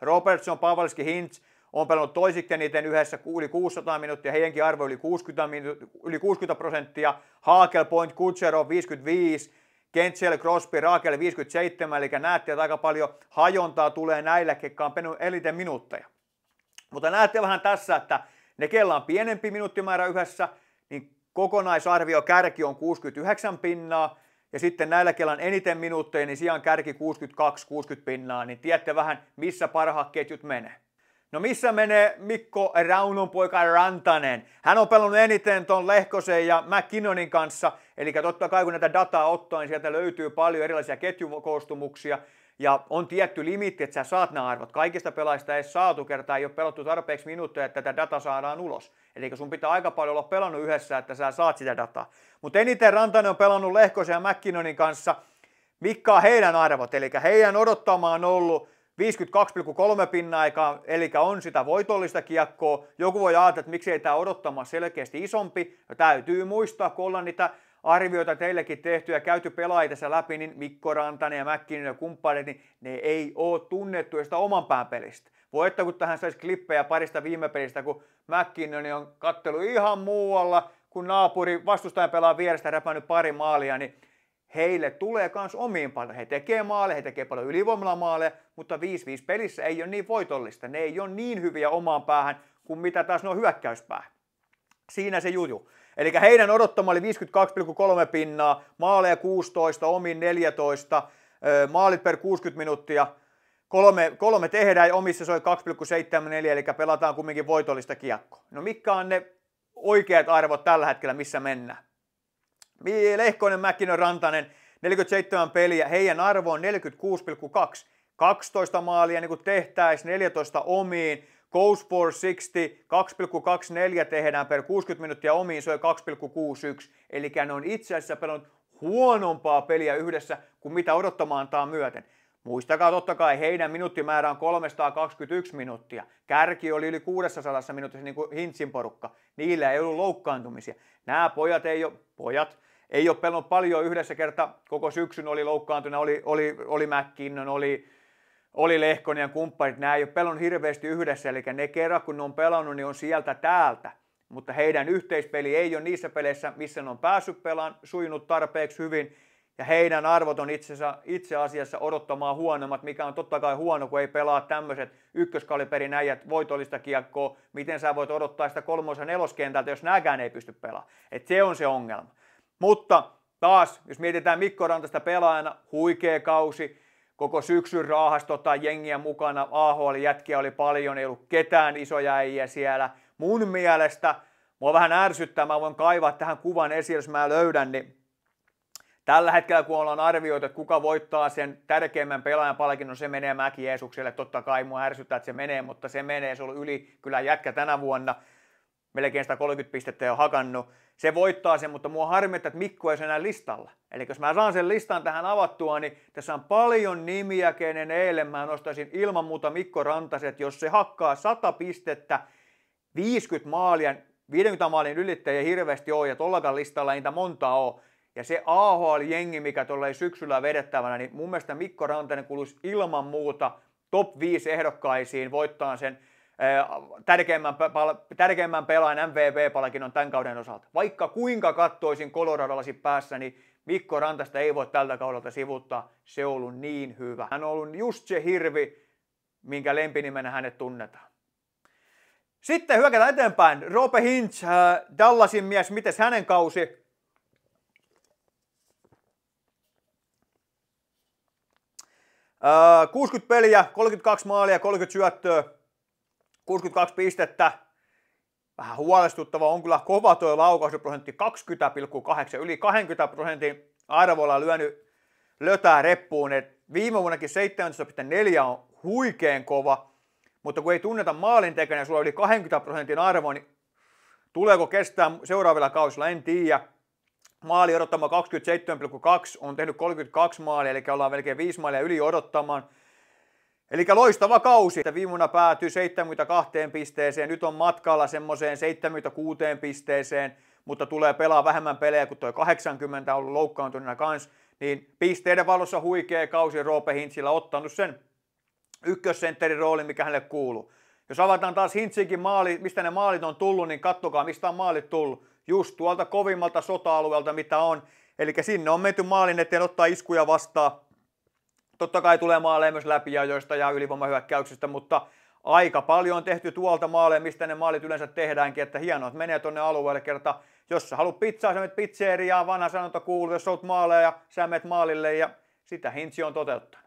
Robertson, Pavelski, Hintz on pelannut toisiksi niiden yhdessä yli 600 minuuttia, heidänkin arvo yli 60, yli 60 prosenttia. Haakel, Point, Kutsero 55, Kentsel, Crosby, Raakel 57, eli näette, että aika paljon hajontaa tulee näille, ketkä on eniten minuutteja. Mutta näette vähän tässä, että ne, kella on pienempi minuuttimäärä yhdessä, niin kokonaisarvio kärki on 69 pinnaa, ja sitten näillä on eniten minuutteja, niin sijaan kärki 62-60 pinnaa, niin tiedätte vähän, missä parhaat ketjut menee. No missä menee Mikko Raunun poika Rantanen? Hän on pelannut eniten tuon Lehkosen ja McKinnonin kanssa, Eli totta kai kun näitä dataa ottaa, niin sieltä löytyy paljon erilaisia ketjukoostumuksia, ja on tietty limitti, että sä saat nämä arvot. Kaikista pelaajista ei saatu kertaa, ei ole pelattu tarpeeksi minuuttia että tätä data saadaan ulos. Eli sun pitää aika paljon olla pelannut yhdessä, että sä saat sitä dataa. Mutta eniten Rantanen on pelannut Lehkosen ja McKinnonin kanssa. Mikä on heidän arvot? Eli heidän odottamaan on ollut 52,3 pinnan aikaa, eli on sitä voitollista kiekkoa. Joku voi ajatella, että ei tämä odottama selkeästi isompi. Ja täytyy muistaa, kun ollaan niitä arvioita teillekin tehty ja käyty pelaajia tässä läpi, niin Mikko Rantanen ja Mäkkinen ja kumppanit, niin ne ei ole tunnettu sitä oman pään pelistä. Voi että kun tähän saisi klippejä parista viime pelistä, kun Mäkkinen on kattelu ihan muualla, kun naapuri vastustajan pelaa vierestä räpännyt pari maalia, niin heille tulee kans omiin paljon. He tekee maaleja, he tekee paljon ylivoimalla maaleja, mutta 5-5 pelissä ei ole niin voitollista. Ne ei ole niin hyviä omaan päähän kuin mitä taas ne on hyökkäyspäähän. Siinä se juju. Eli heidän odottama oli 52,3 pinnaa, maaleja 16, omiin 14, maalit per 60 minuuttia, kolme, kolme tehdään ja omissa soi 2,74, eli pelataan kumminkin voitollista kiekkoa. No mitkä on ne oikeat arvot tällä hetkellä, missä mennään? Lehkonen, Mäkinen, Rantanen, 47 peliä, heidän arvo on 46,2. 12 maalia niin kuin tehtäisiin, 14 omiin, Goals for 60, 2,24 tehdään per 60 minuuttia omiin, se on 2,61. Eli ne on itse asiassa pelannut huonompaa peliä yhdessä kuin mitä odottamaantaan myöten. Muistakaa totta kai, heidän minuuttimäärä on 321 minuuttia. Kärki oli yli 600 minuutissa, niin kuin Hintsin porukka. Niillä ei ollut loukkaantumisia. Nämä pojat ei ole, pojat, ei ole pelannut paljon yhdessä kerta. Koko syksyn oli loukkaantuna, oli, oli, oli McKinnon, oli oli Lehkonen ja kumppanit, nämä ei ole pelannut hirveästi yhdessä, eli ne kerran kun ne on pelannut, niin on sieltä täältä. Mutta heidän yhteispeli ei ole niissä peleissä, missä ne on päässyt pelaan, sujunut tarpeeksi hyvin, ja heidän arvot on itsensä, itse asiassa odottamaan huonommat, mikä on totta kai huono, kun ei pelaa tämmöiset ykköskaliperin äijät voitollista kiekkoa, miten sä voit odottaa sitä kolmosa neloskentältä, jos nääkään ei pysty pelaamaan. Et se on se ongelma. Mutta taas, jos mietitään Mikko Rantasta pelaajana, huikea kausi, koko syksyn raahas tota jengiä mukana. AHL-jätkiä oli paljon, ei ollut ketään isoja äijä siellä. Mun mielestä, mua vähän ärsyttää, mä voin kaivaa tähän kuvan esiin, jos mä löydän, niin tällä hetkellä kun ollaan arvioitu, että kuka voittaa sen tärkeimmän pelaajan palkinnon, se menee Mäki Jeesukselle. Totta kai mua ärsyttää, että se menee, mutta se menee. Se on yli kyllä jätkä tänä vuonna melkein 130 pistettä jo hakannut. Se voittaa sen, mutta mua harmittaa, että Mikko ei enää listalla. Eli jos mä saan sen listan tähän avattua, niin tässä on paljon nimiä, kenen eilen mä nostaisin ilman muuta Mikko Rantaset, jos se hakkaa 100 pistettä, 50 maalia, 50 maalin ylittäjä hirveästi ole, ja tollakaan listalla ei niitä montaa ole. Ja se AHL-jengi, mikä tuolla syksyllä vedettävänä, niin mun mielestä Mikko Rantanen kuuluisi ilman muuta top 5 ehdokkaisiin voittaa sen tärkeimmän, tärkeimmän pelaajan MVP-palkinnon tämän kauden osalta. Vaikka kuinka kattoisin koloradalasi päässä, niin Mikko Rantasta ei voi tältä kaudelta sivuttaa. Se on ollut niin hyvä. Hän on ollut just se hirvi, minkä lempinimenä hänet tunnetaan. Sitten hyökätään eteenpäin. Rope Hinch, äh, Dallasin mies, miten hänen kausi? Äh, 60 peliä, 32 maalia, 30 syöttöä, 62 pistettä. Vähän huolestuttava on kyllä kova tuo laukausprosentti 20,8, yli 20 prosentin arvolla lyönyt lötää reppuun. Et viime vuonnakin 17,4 on huikeen kova, mutta kun ei tunneta maalintekijänä, sulla on yli 20 prosentin arvo, niin tuleeko kestää seuraavilla kausilla, en tiedä. Maali odottama 27,2 on tehnyt 32 maalia, eli ollaan melkein 5 maalia yli odottamaan. Eli loistava kausi. Viime vuonna päätyi 72 pisteeseen, nyt on matkalla semmoiseen 76 pisteeseen, mutta tulee pelaa vähemmän pelejä kuin tuo 80 on ollut loukkaantuneena kanssa. Niin pisteiden valossa huikea kausi Roope Hintzillä ottanut sen ykkössentterin rooli mikä hänelle kuuluu. Jos avataan taas Hintzinkin maali, mistä ne maalit on tullut, niin kattokaa, mistä on maalit tullut. Just tuolta kovimmalta sota-alueelta, mitä on. Eli sinne on menty maalin eteen ottaa iskuja vastaan Totta kai tulee maaleja myös läpiajoista ja ylivoimahyökkäyksistä, mutta aika paljon on tehty tuolta maaleja, mistä ne maalit yleensä tehdäänkin, että hienoa, että menee tuonne alueelle kerta. Jos sä haluat pizzaa, sä menet pizzeriaan, vanha sanonta kuuluu, jos olet maaleja, sä menet maalille ja sitä Hintsi on toteuttanut.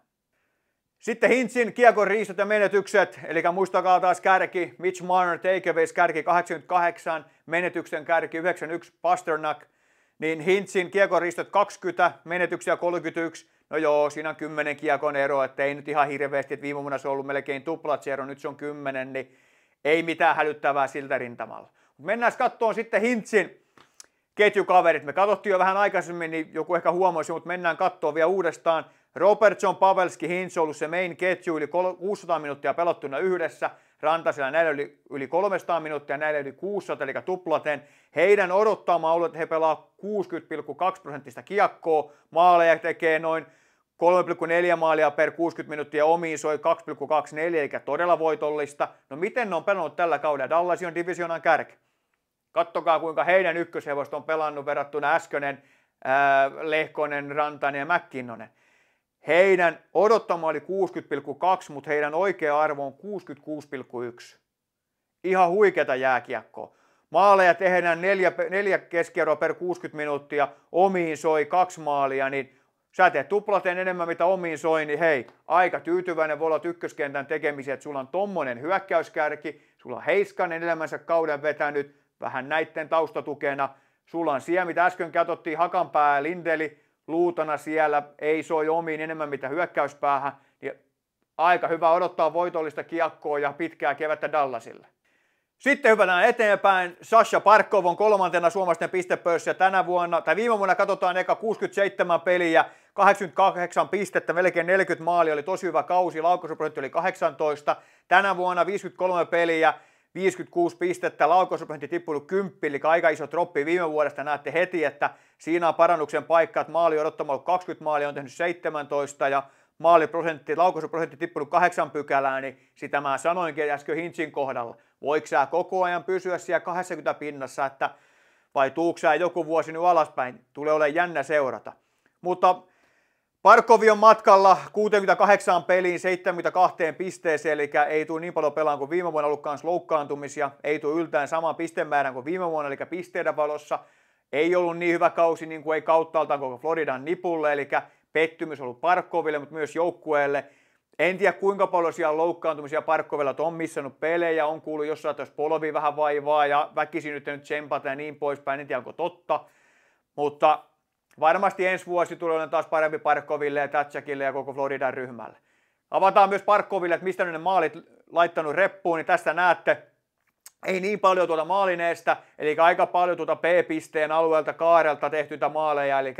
Sitten Hintsin kiekon riistot ja menetykset, eli muistakaa taas kärki, Mitch Marner takeaways kärki 88, menetyksen kärki 91, Pasternak, niin Hintsin kiekon riistot 20, menetyksiä 31, No joo, siinä on kymmenen kiekon ero, että ei nyt ihan hirveästi, että viime vuonna se on ollut melkein ero, nyt se on kymmenen, niin ei mitään hälyttävää siltä rintamalla. Mut mennään kattoon sitten Hintsin ketjukaverit. Me katsottiin jo vähän aikaisemmin, niin joku ehkä huomasi, mutta mennään katsomaan vielä uudestaan. Robertson, Pavelski, Hintz ollut se main ketju yli 600 minuuttia pelattuna yhdessä. Rantasilla näillä yli, yli 300 minuuttia, näillä yli 600, eli tuplaten. Heidän odottamaan ollut, että he pelaa 60,2 prosenttista kiekkoa. Maaleja tekee noin 3,4 maalia per 60 minuuttia omiin soi 2,24, eli todella voitollista. No miten ne on pelannut tällä kaudella? Dallas on divisionan kärki. Kattokaa kuinka heidän ykköshevosta on pelannut verrattuna äskönen, Lehkonen, Rantanen ja Mäkkinnonen. Heidän odottama oli 60,2, mutta heidän oikea arvo on 66,1. Ihan huikeata jääkiekkoa. Maaleja tehdään neljä, neljä keskiarvoa per 60 minuuttia, omiin soi kaksi maalia, niin sä teet tuplaten enemmän mitä omiin soi, niin hei, aika tyytyväinen voi olla ykköskentän tekemiseen, että sulla on tommonen hyökkäyskärki, sulla on Heiskanen elämänsä kauden vetänyt, vähän näitten taustatukena, sulla on siellä, mitä äsken katsottiin, Hakanpää ja Lindeli, luutana siellä, ei soi omiin enemmän mitä hyökkäyspäähän, niin aika hyvä odottaa voitollista kiekkoa ja pitkää kevättä Dallasille. Sitten hypätään eteenpäin. Sasha Parkov on kolmantena suomalaisten pistepörssissä tänä vuonna, tai viime vuonna katsotaan eka 67 peliä, 88 pistettä, melkein 40 maalia, oli tosi hyvä kausi, laukaisuprosentti oli 18. Tänä vuonna 53 peliä, 56 pistettä, laukausprosentti tippunut 10, eli aika iso troppi viime vuodesta. Näette heti, että siinä on parannuksen paikka, että maali odottamalla 20 maalia on tehnyt 17 ja maaliprosentti, laukausprosentti tippunut kahdeksan pykälää, niin sitä mä sanoinkin äsken Hintsin kohdalla. Voiko sä koko ajan pysyä siellä 80 pinnassa, että vai tuuksää joku vuosi nyt alaspäin? Tulee olemaan jännä seurata. Mutta Parkovi on matkalla 68 peliin 72 pisteeseen, eli ei tule niin paljon pelaan kuin viime vuonna ollut kanssa loukkaantumisia, ei tule yltään saman pistemäärän kuin viime vuonna, eli pisteiden valossa ei ollut niin hyvä kausi niin kuin ei kauttaaltaan koko Floridan nipulle, eli pettymys on ollut parkoville mutta myös joukkueelle. En tiedä kuinka paljon siellä loukkaantumisia Parkkovilla, on missannut pelejä, on kuullut jossain, että jos polvi vähän vaivaa ja väkisin nyt tsempata ja niin poispäin, en tiedä onko totta. Mutta Varmasti ensi vuosi tulee taas parempi Parkkoville ja Tatsakille ja koko Floridan ryhmälle. Avataan myös Parkkoville, että mistä ne maalit laittanut reppuun, niin tässä näette, ei niin paljon tuota maalineesta, eli aika paljon tuota P-pisteen alueelta kaarelta tehtyitä maaleja, eli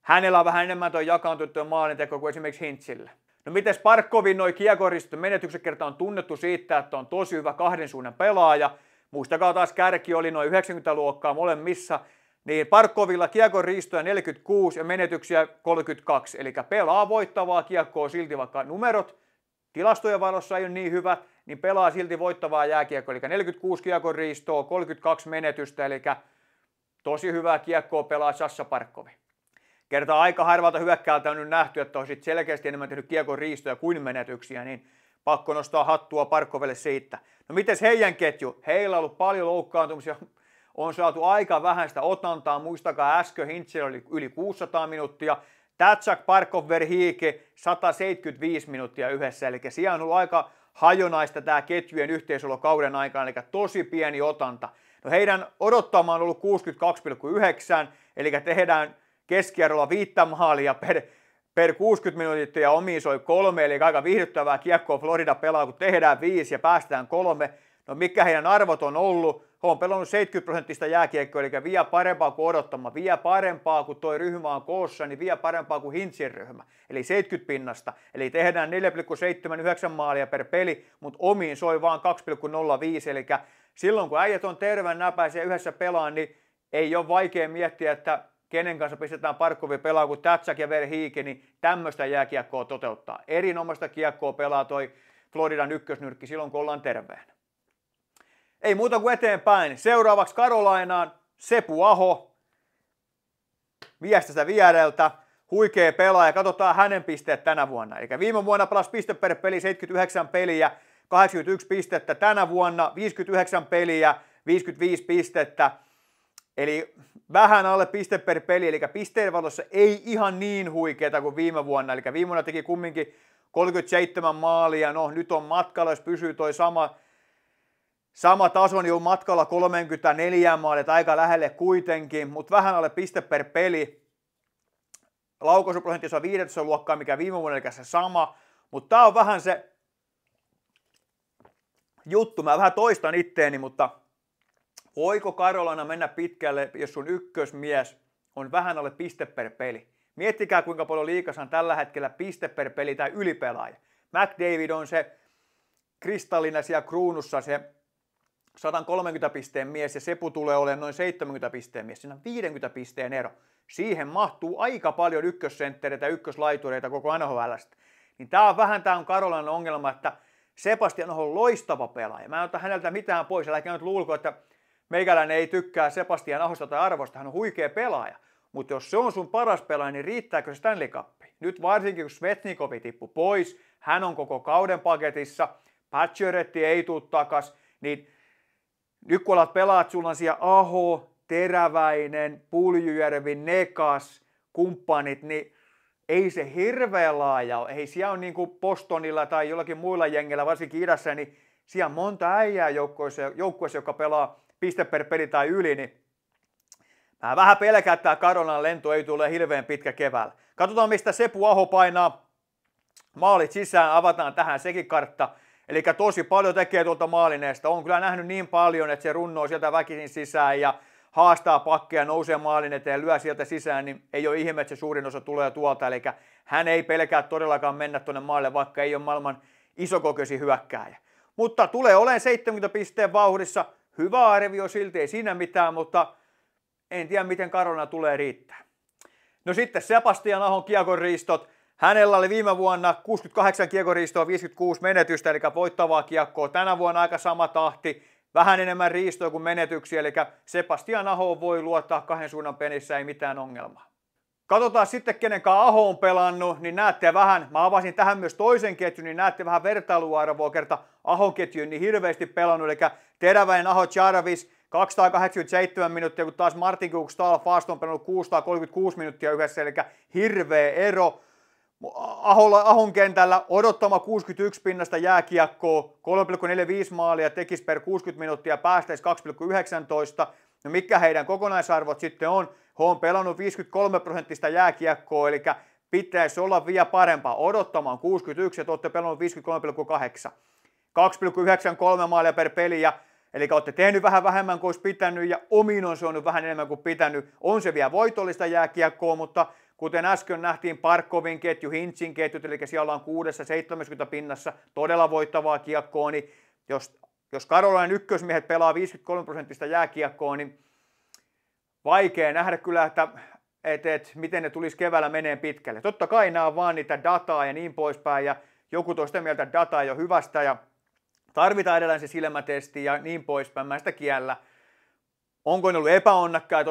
hänellä on vähän enemmän tuo jakaantunut tuo maalinteko kuin esimerkiksi Hintsille. No miten Sparkovin noin kiekoristut menetykset kerta on tunnettu siitä, että on tosi hyvä kahden suunnan pelaaja. Muistakaa taas kärki oli noin 90 luokkaa molemmissa, niin, Parkkovilla kiekon riistoja 46 ja menetyksiä 32. Eli pelaa voittavaa kiekkoa silti, vaikka numerot tilastojen valossa ei ole niin hyvä, niin pelaa silti voittavaa jääkiekkoa. Eli 46 kiekon riistoa, 32 menetystä, eli tosi hyvää kiekkoa pelaa Sassa Parkkovi. Kertaa aika harvalta hyökkäältä on nyt nähty, että on sit selkeästi enemmän tehnyt kiekon riistoja kuin menetyksiä, niin pakko nostaa hattua Parkkoville siitä. No miten heidän ketju? Heillä on ollut paljon loukkaantumisia, on saatu aika vähäistä otantaa. Muistakaa äsken Hintzel oli yli 600 minuuttia. Tatsak Parkov Verhiike 175 minuuttia yhdessä, eli siellä on ollut aika hajonaista tämä ketjujen yhteisolo kauden aikana, eli tosi pieni otanta. No heidän odottamaan on ollut 62,9, eli tehdään keskiarvolla viittä maalia per, per 60 minuuttia ja omisoi kolme, eli aika viihdyttävää kiekkoa Florida pelaa, kun tehdään viisi ja päästään kolme. No mikä heidän arvot on ollut? on pelannut 70 prosenttista jääkiekkoa, eli vielä parempaa kuin odottama, vielä parempaa kuin tuo ryhmä on koossa, niin vielä parempaa kuin Hintsin ryhmä, eli 70 pinnasta. Eli tehdään 4,79 maalia per peli, mutta omiin soi vaan 2,05, eli silloin kun äijät on terveen näpäisiä yhdessä pelaan, niin ei ole vaikea miettiä, että kenen kanssa pistetään Parkkovi pelaa, kun Tatsak ja Verhiike, niin tämmöistä jääkiekkoa toteuttaa. Erinomaista kiekkoa pelaa toi Floridan ykkösnyrkki silloin, kun ollaan terveenä. Ei muuta kuin eteenpäin. Seuraavaksi Karolainaan Sepu Aho. Viestästä viereltä. Huikea pelaaja. Katsotaan hänen pisteet tänä vuonna. Eli viime vuonna pelasi piste per peli 79 peliä, 81 pistettä. Tänä vuonna 59 peliä, 55 pistettä. Eli vähän alle piste per peli, eli pisteen valossa ei ihan niin huikeeta kuin viime vuonna. Eli viime vuonna teki kumminkin 37 maalia, no nyt on matkalla, jos pysyy toi sama Sama taso on matkalla 34 maalle, aika lähelle kuitenkin, mutta vähän alle piste per peli. Laukaisuprosentti on 15 luokkaa, mikä viime vuonna eli se sama, mutta tämä on vähän se juttu. Mä vähän toistan itteeni, mutta voiko Karolana mennä pitkälle, jos sun ykkösmies on vähän alle piste per peli? Miettikää, kuinka paljon liikassa on tällä hetkellä piste per peli tai ylipelaaja. McDavid on se kristallinen siellä kruunussa, se 130 pisteen mies ja Sepu tulee olemaan noin 70 pisteen mies. Siinä on 50 pisteen ero. Siihen mahtuu aika paljon ykkössenttereitä ja ykköslaitureita koko NHL. Niin tämä on vähän tämä on Karolan ongelma, että Sebastian on loistava pelaaja. Mä en ota häneltä mitään pois, älkää nyt luulko, että meikäläinen ei tykkää Sebastian Ahosta tai arvosta, hän on huikea pelaaja. Mutta jos se on sun paras pelaaja, niin riittääkö se Stanley Cup? Nyt varsinkin kun Svetnikovi tippu pois, hän on koko kauden paketissa, Pacioretti ei tule takas, niin nyt kun alat pelaat, sulla on siellä Aho, Teräväinen, Puljujärvi, Nekas, kumppanit, niin ei se hirveän laaja ole. Ei siellä ole niin kuin Postonilla tai jollakin muilla jengillä, varsinkin idässä, niin siellä on monta äijää joukkueessa, joukkueessa joka pelaa piste per peli tai yli, niin mä vähän pelkään, että tämä Karolan lento ei tule hirveän pitkä keväällä. Katsotaan, mistä Sepu Aho painaa maalit sisään, avataan tähän sekin kartta. Eli tosi paljon tekee tuolta maalineesta. On kyllä nähnyt niin paljon, että se runnoo sieltä väkisin sisään ja haastaa pakkeja, nousee maalin eteen lyö sieltä sisään, niin ei ole ihme, että se suurin osa tulee tuolta. Eli hän ei pelkää todellakaan mennä tuonne maalle, vaikka ei ole maailman isokokoisi hyökkääjä. Mutta tulee olen 70 pisteen vauhdissa. Hyvä arvio silti, ei siinä mitään, mutta en tiedä miten karona tulee riittää. No sitten Sebastian Ahon kiekonriistot. Hänellä oli viime vuonna 68 kiekoriistoa, 56 menetystä, eli voittavaa kiekkoa. Tänä vuonna aika sama tahti, vähän enemmän riistoa kuin menetyksiä, eli Sebastian Aho voi luottaa kahden suunnan penissä, ei mitään ongelmaa. Katsotaan sitten, kenen kanssa Aho on pelannut, niin näette vähän, mä avasin tähän myös toisen ketjun, niin näette vähän vertailuarvoa kerta Ahon ketjun niin hirveästi pelannut, eli teräväinen Aho Jarvis, 287 minuuttia, kun taas Martin Kukstaal Fast on pelannut 636 minuuttia yhdessä, eli hirveä ero. Ahon kentällä odottama 61 pinnasta jääkiekkoa, 3,45 maalia tekisi per 60 minuuttia, päästäisi 2,19. No mikä heidän kokonaisarvot sitten on? He on pelannut 53 prosenttista jääkiekkoa, eli pitäisi olla vielä parempaa. Odottamaan 61 ja te olette pelannut 53,8. 2,93 maalia per peli ja Eli olette tehnyt vähän vähemmän kuin olisi pitänyt ja omiin on on vähän enemmän kuin pitänyt. On se vielä voitollista jääkiekkoa, mutta Kuten äsken nähtiin Parkovin ketju, Hintsin ketjut, eli siellä on 6-70 pinnassa todella voittavaa kiekkoa, niin jos, jos Karolainen ykkösmiehet pelaa 53 prosenttista jääkiekkoa, niin vaikea nähdä kyllä, että et, et, miten ne tulisi keväällä meneen pitkälle. Totta kai nämä on vaan niitä dataa ja niin poispäin, ja joku toista mieltä, että data ei ole hyvästä, ja tarvitaan edelleen se silmätesti ja niin poispäin, mä sitä kiellä – onko ne ollut epäonnakkaat,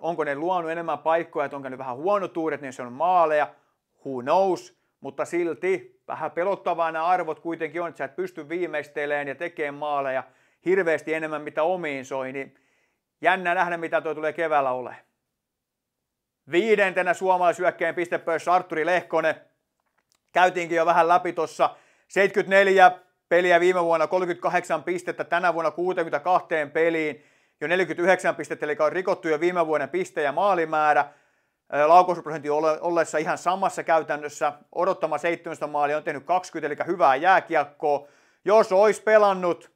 onko ne luonut enemmän paikkoja, että onko ne vähän huono tuuret, niin se on maaleja, who knows, mutta silti vähän pelottavaa nämä arvot kuitenkin on, että sä et pysty viimeisteleen ja tekemään maaleja hirveästi enemmän mitä omiin soi, niin jännä nähdä mitä tuo tulee keväällä ole. Viidentenä suomalaisyökkäjän pistepöys Arturi Lehkonen. Käytiinkin jo vähän läpi tuossa 74 peliä viime vuonna, 38 pistettä, tänä vuonna 62 peliin jo 49 pistettä, eli on rikottu jo viime vuoden piste- ja maalimäärä. laukausprosentti ollessa ihan samassa käytännössä. Odottama 17 maalia on tehnyt 20, eli hyvää jääkiekkoa. Jos olisi pelannut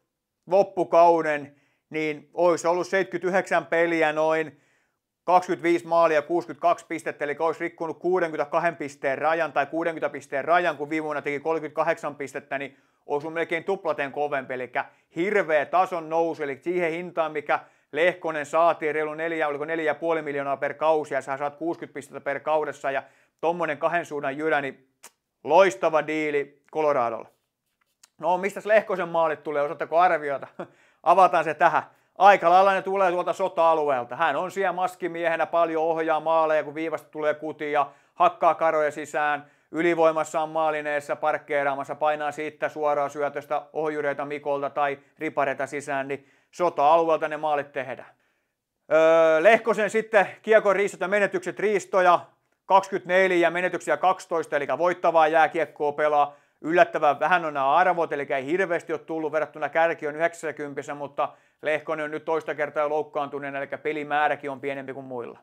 loppukauden, niin olisi ollut 79 peliä noin 25 maalia 62 pistettä, eli olisi rikkunut 62 pisteen rajan tai 60 pisteen rajan, kun viime vuonna teki 38 pistettä, niin olisi melkein tuplaten kovempi, eli hirveä tason nousu, eli siihen hintaan, mikä Lehkonen saatiin reilu neljä, oliko neljä ja puoli miljoonaa per kausi ja sä saat 60 pistettä per kaudessa ja tommonen kahden suunnan jyrä, niin loistava diili Coloradolla. No, mistä Lehkosen maalit tulee, osatteko arviota? Avataan se tähän. Aika lailla ne tulee tuolta sota-alueelta. Hän on siellä maskimiehenä, paljon ohjaa maaleja, kun viivasta tulee kuti ja hakkaa karoja sisään ylivoimassaan maalineessa parkkeeraamassa, painaa siitä suoraan syötöstä ohjureita Mikolta tai ripareita sisään, niin sota-alueelta ne maalit tehdään. Öö, Lehkosen sitten kiekon riistot ja menetykset riistoja 24 ja menetyksiä 12, eli voittavaa jääkiekkoa pelaa. Yllättävän vähän on nämä arvot, eli ei hirveästi ole tullut verrattuna kärki on 90, mutta Lehkonen on nyt toista kertaa jo loukkaantuneen, eli pelimääräkin on pienempi kuin muilla.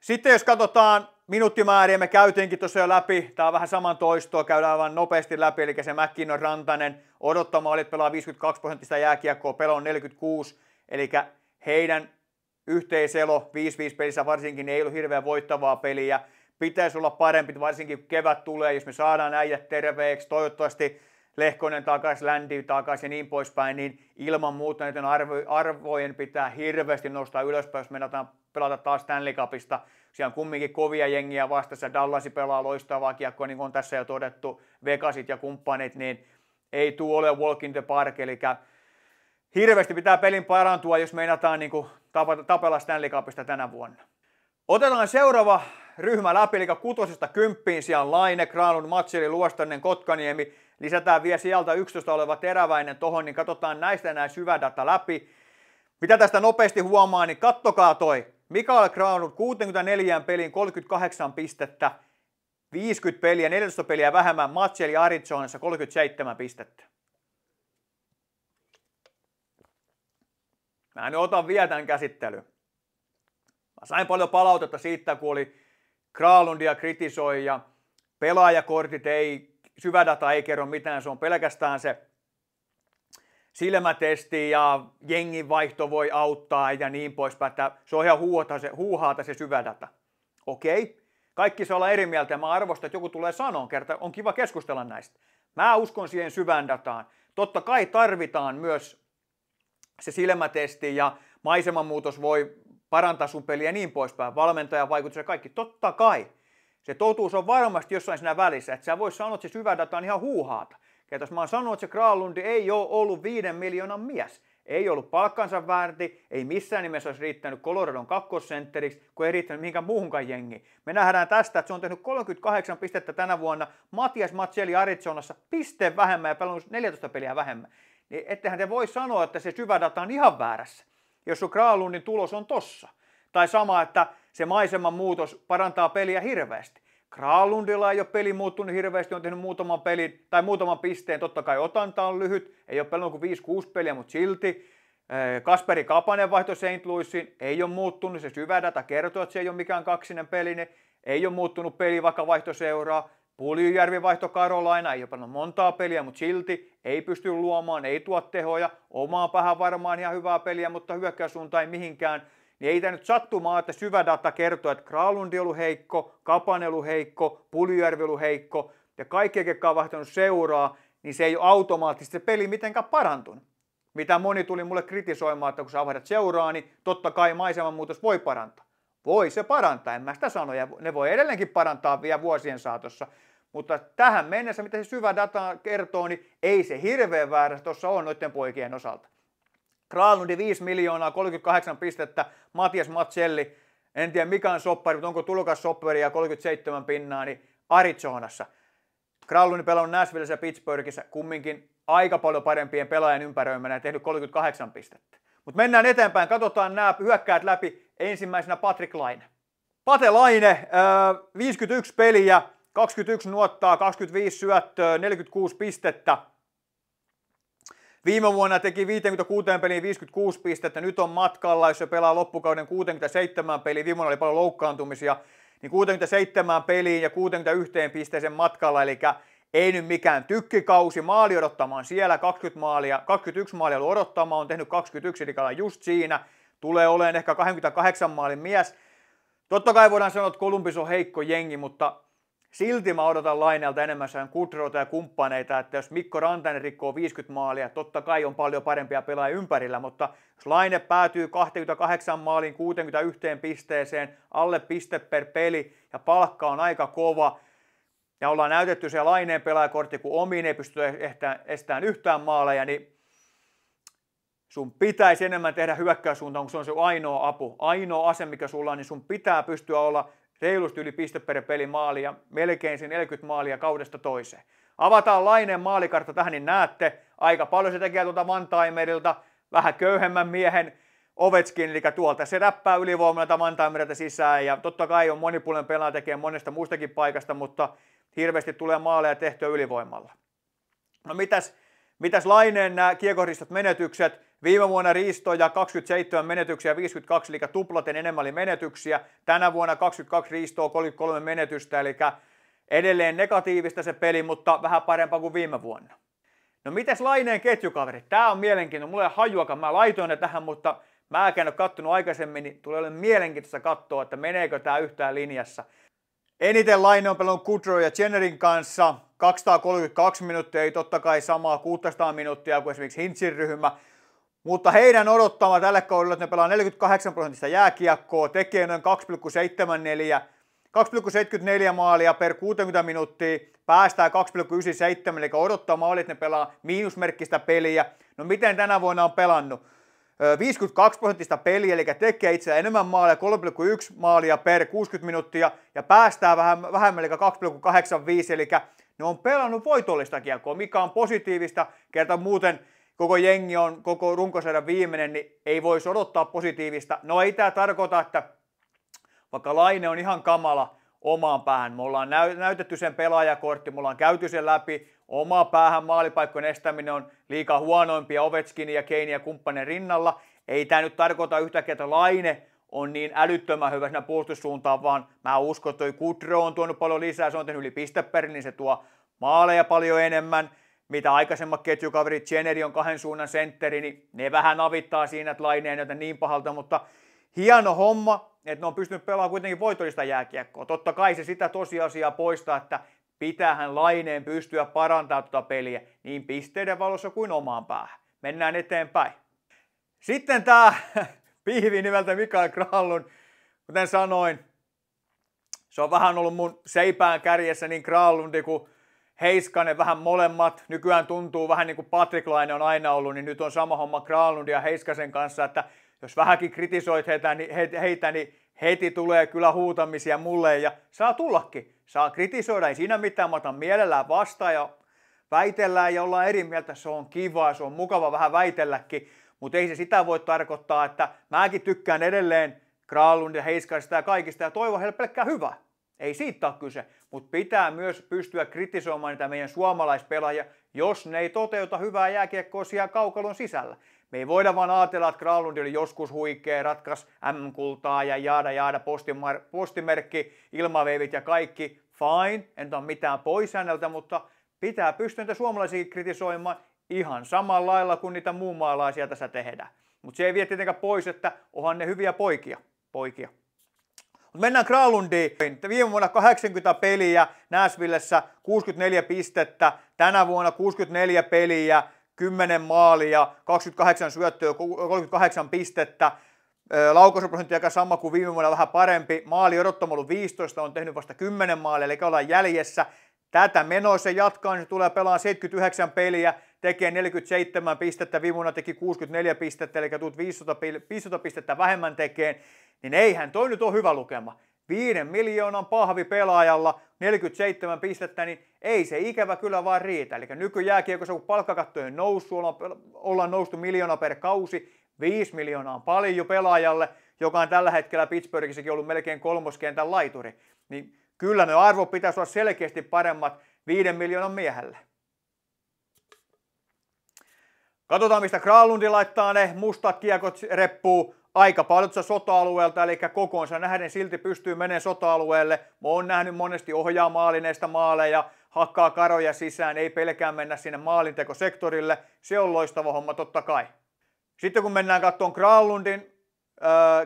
Sitten jos katsotaan minuuttimääriä, me käytiinkin tuossa jo läpi, tämä on vähän saman toistoa, käydään aivan nopeasti läpi, eli se McKinnon Rantanen odottama oli, että pelaa 52 prosenttista jääkiekkoa, pelo on 46, eli heidän yhteiselo 5-5 pelissä varsinkin ei ollut hirveän voittavaa peliä, pitäisi olla parempi, varsinkin kun kevät tulee, jos me saadaan äijät terveeksi, toivottavasti Lehkonen takaisin, Ländi takaisin ja niin poispäin, niin ilman muuta näiden arvo, arvojen pitää hirveästi nostaa ylöspäin, jos meinataan pelata taas Stanley Cupista. Siellä on kumminkin kovia jengiä vastassa, Dallasi pelaa loistavaa kiekkoa, niin kuin on tässä jo todettu, Vegasit ja kumppanit, niin ei tule ole walk in the park, eli hirveästi pitää pelin parantua, jos meinataan niin kuin tapella Stanley Cupista tänä vuonna. Otetaan seuraava ryhmä läpi, eli kutosesta kymppiin. Siellä on Laine, Kralun, Matseli, Luostanen, Kotkaniemi, lisätään vielä sieltä 11 oleva teräväinen tohon, niin katsotaan näistä nämä syvädata läpi. Mitä tästä nopeasti huomaa, niin kattokaa toi. Mikael Granlund 64 peliin 38 pistettä, 50 peliä, 14 peliä vähemmän, Matseli Arizonassa 37 pistettä. Mä nyt otan vielä tämän käsittelyyn. Mä sain paljon palautetta siitä, kun oli Kralundia kritisoi ja pelaajakortit ei data ei kerro mitään, se on pelkästään se silmätesti ja jengin vaihto voi auttaa ja niin poispäin. Että se on ihan huuhata se, huuhaata se data. Okei? Okay. Kaikki saa olla eri mieltä ja mä arvostan, että joku tulee sanoon kerta, on kiva keskustella näistä. Mä uskon siihen syvään dataan. Totta kai tarvitaan myös se silmätesti ja maisemanmuutos voi parantaa sun peliä ja niin poispäin. Valmentaja vaikutus ja kaikki. Totta kai. Se totuus on varmasti jossain siinä välissä, että sä voisi sanoa, että se data on ihan huuhaata. Ja jos mä oon sanonut, että se Kraalundi ei ole ollut viiden miljoonan mies, ei ollut palkkansa väärti, ei missään nimessä olisi riittänyt Coloradon kakkosentteriksi, kun ei riittänyt mihinkään muuhunkaan jengi. Me nähdään tästä, että se on tehnyt 38 pistettä tänä vuonna, Matias Matseli Arizonassa pisteen vähemmän ja pelannut 14 peliä vähemmän. Niin ettehän te voi sanoa, että se data on ihan väärässä, jos sun Kralundin tulos on tossa. Tai sama, että se maiseman muutos parantaa peliä hirveästi. Kraalundilla ei ole peli muuttunut hirveästi, on tehnyt muutaman pelin tai muutaman pisteen. Totta kai otanta on lyhyt, ei ole pelannut kuin 5-6 peliä, mutta silti. Eh, Kasperi Kapanen vaihto Saint Louisin, ei ole muuttunut, se data kertoo, että se ei ole mikään kaksinen peline, niin ei ole muuttunut peli, vaikka vaihto seuraa. Puljujärvi vaihto Karolaina, ei ole pelannut montaa peliä, mutta silti ei pysty luomaan, ei tuo tehoja, omaa pähän varmaan ihan hyvää peliä, mutta hyökkäysuunta ei mihinkään niin ei tämä nyt sattumaa, että syvä data kertoo, että Kralundi on ollut heikko, Kapanen ollut heikko, Puljujärvi ollut heikko ja kaikki, jotka on vaihtanut seuraa, niin se ei ole automaattisesti se peli mitenkään parantunut. Mitä moni tuli mulle kritisoimaan, että kun sä vaihdat seuraa, niin totta kai maisemanmuutos voi parantaa. Voi se parantaa, en mä sitä sano, ja ne voi edelleenkin parantaa vielä vuosien saatossa. Mutta tähän mennessä, mitä se syvä data kertoo, niin ei se hirveän väärä tuossa on noiden poikien osalta. Kraalundi 5 miljoonaa, 38 pistettä, Matias Matselli, en tiedä mikä on soppari, mutta onko tulokas ja 37 pinnaa, niin Arizonassa. Kraalundi pelannut Nashvillessä ja Pittsburghissa, kumminkin aika paljon parempien pelaajien ympäröimänä ja tehnyt 38 pistettä. Mutta mennään eteenpäin, katsotaan nämä hyökkäät läpi. Ensimmäisenä Patrick Laine. Pate Laine, 51 öö, peliä, 21 nuottaa, 25 syöttöä, 46 pistettä. Viime vuonna teki 56 peliin 56 pistettä, nyt on matkalla, jos se pelaa loppukauden 67 peliin, viime vuonna oli paljon loukkaantumisia, niin 67 peliin ja 61 pisteeseen matkalla, eli ei nyt mikään tykkikausi, maali odottamaan siellä, 20 maalia, 21 maalia ollut odottamaan, on tehnyt 21, eli just siinä, tulee olemaan ehkä 28 maalin mies. Totta kai voidaan sanoa, että Kolumbus on heikko jengi, mutta Silti mä odotan Lainelta enemmän sen Kudrota ja kumppaneita, että jos Mikko Rantanen rikkoo 50 maalia, totta kai on paljon parempia pelaajia ympärillä, mutta jos Laine päätyy 28 maaliin 61 pisteeseen, alle piste per peli ja palkka on aika kova, ja ollaan näytetty se Laineen pelaajakortti, kun omiin ei pysty estämään yhtään maaleja, niin sun pitäisi enemmän tehdä hyökkäyssuuntaan, kun se on se ainoa apu, ainoa ase, mikä sulla on, niin sun pitää pystyä olla reilusti yli piste per peli maalia, melkein siinä 40 maalia kaudesta toiseen. Avataan Laineen maalikartta tähän, niin näette, aika paljon se tekee tuolta Mantaimerilta, vähän köyhemmän miehen Ovetskin, eli tuolta se räppää ylivoimalta Mantaimerilta sisään, ja totta kai on monipuolinen pelaaja tekee monesta muustakin paikasta, mutta hirveästi tulee maaleja tehtyä ylivoimalla. No mitäs, mitäs Laineen nämä kiekohdistat menetykset, Viime vuonna riistoja 27 menetyksiä 52, eli tuplaten enemmän oli menetyksiä. Tänä vuonna 22 riistoa 33 menetystä, eli edelleen negatiivista se peli, mutta vähän parempaa kuin viime vuonna. No mites Laineen ketjukaveri? Tää on mielenkiintoinen. Mulla ei hajuakaan, mä laitoin ne tähän, mutta mä en ole kattonut aikaisemmin, niin tulee olemaan mielenkiintoista katsoa, että meneekö tää yhtään linjassa. Eniten Laine on pelannut Kudro ja Jennerin kanssa. 232 minuuttia ei totta kai samaa 600 minuuttia kuin esimerkiksi Hintzin ryhmä, mutta heidän odottama tällä kaudella, että ne pelaa 48 prosentista jääkiekkoa, tekee noin 2,74 2,74 maalia per 60 minuuttia, päästää 2,97, eli odottama oli, että ne pelaa miinusmerkkistä peliä. No miten tänä vuonna on pelannut? 52 prosenttista peliä, eli tekee itse enemmän maalia, 3,1 maalia per 60 minuuttia ja päästää vähän, vähemmän, eli 2,85, eli ne on pelannut voitollista kiekkoa, mikä on positiivista, kerta muuten koko jengi on koko runkosarjan viimeinen, niin ei voisi odottaa positiivista. No ei tämä tarkoita, että vaikka Laine on ihan kamala omaan päähän, me ollaan näytetty sen pelaajakortti, me ollaan käyty sen läpi, oma päähän maalipaikkojen estäminen on liikaa huonoimpia Ovechkinin ja Keini ja kumppanin rinnalla. Ei tämä nyt tarkoita yhtäkkiä, että Laine on niin älyttömän hyvä siinä puolustussuuntaan, vaan mä uskon, että toi Kudro on tuonut paljon lisää, se on tehnyt yli pisteperin, niin se tuo maaleja paljon enemmän mitä aikaisemmat ketjukaverit, Jenneri on kahden suunnan sentteri, niin ne vähän avittaa siinä, että laineen näytä niin pahalta, mutta hieno homma, että ne on pystynyt pelaamaan kuitenkin voitollista jääkiekkoa. Totta kai se sitä tosiasiaa poistaa, että pitäähän Laineen pystyä parantamaan tuota peliä niin pisteiden valossa kuin omaan päähän. Mennään eteenpäin. Sitten tämä pihvi nimeltä Mikael Krallun, kuten sanoin, se on vähän ollut mun seipään kärjessä niin Krallundi kuin Heiskanen vähän molemmat. Nykyään tuntuu vähän niin kuin Patrick Laine on aina ollut, niin nyt on sama homma Kralund ja Heiskasen kanssa, että jos vähänkin kritisoit heitä, niin, he, heitä, niin heti tulee kyllä huutamisia mulle ja saa tullakin. Saa kritisoida, ei siinä mitään, mä otan mielellään vastaan ja väitellään ja ollaan eri mieltä, se on kivaa, se on mukava vähän väitelläkin, mutta ei se sitä voi tarkoittaa, että mäkin tykkään edelleen Kralund ja Heiskasta ja kaikista ja toivon heille pelkkää hyvää. Ei siitä ole kyse, mutta pitää myös pystyä kritisoimaan niitä meidän suomalaispelaajia, jos ne ei toteuta hyvää jääkiekkoa siellä kaukalon sisällä. Me ei voida vaan ajatella, että Graalund oli joskus huikea, ratkas M-kultaa ja jaada jaada postimar- postimerkki, ilmaveivit ja kaikki. Fine, en ole mitään pois häneltä, mutta pitää pystyä niitä suomalaisia kritisoimaan ihan samalla lailla kuin niitä muun maalaisia tässä tehdään. Mutta se ei vie tietenkään pois, että onhan ne hyviä poikia. Poikia. Mutta mennään Kralundiin. Viime vuonna 80 peliä Näsvillessä, 64 pistettä. Tänä vuonna 64 peliä, 10 maalia, 28 syöttöä, 38 pistettä. Laukausprosentti aika sama kuin viime vuonna vähän parempi. Maali odottama ollut 15, on tehnyt vasta 10 maalia, eli ollaan jäljessä. Tätä menoa se jatkaa, niin se tulee pelaamaan 79 peliä, tekee 47 pistettä, Vimuna teki 64 pistettä, eli tuut 500, 500 pistettä vähemmän tekeen, niin eihän toi nyt ole hyvä lukema. 5 miljoonan pahvi pelaajalla, 47 pistettä, niin ei se ikävä kyllä vaan riitä. Eli nykyjääkiekossa, kun palkkakattojen noussut, ollaan, ollaan noustu miljoona per kausi, 5 miljoonaa on paljon pelaajalle, joka on tällä hetkellä Pittsburghissakin ollut melkein kolmoskentän laituri. Niin kyllä ne arvo pitäisi olla selkeästi paremmat 5 miljoonan miehelle. Katsotaan, mistä Kralundi laittaa ne mustat kiekot reppuu aika paljon tuossa sota-alueelta, eli kokoonsa nähden silti pystyy menemään sota-alueelle. Mä oon nähnyt monesti ohjaa maalineista maaleja, hakkaa karoja sisään, ei pelkää mennä sinne maalintekosektorille. Se on loistava homma totta kai. Sitten kun mennään katsomaan Kralundin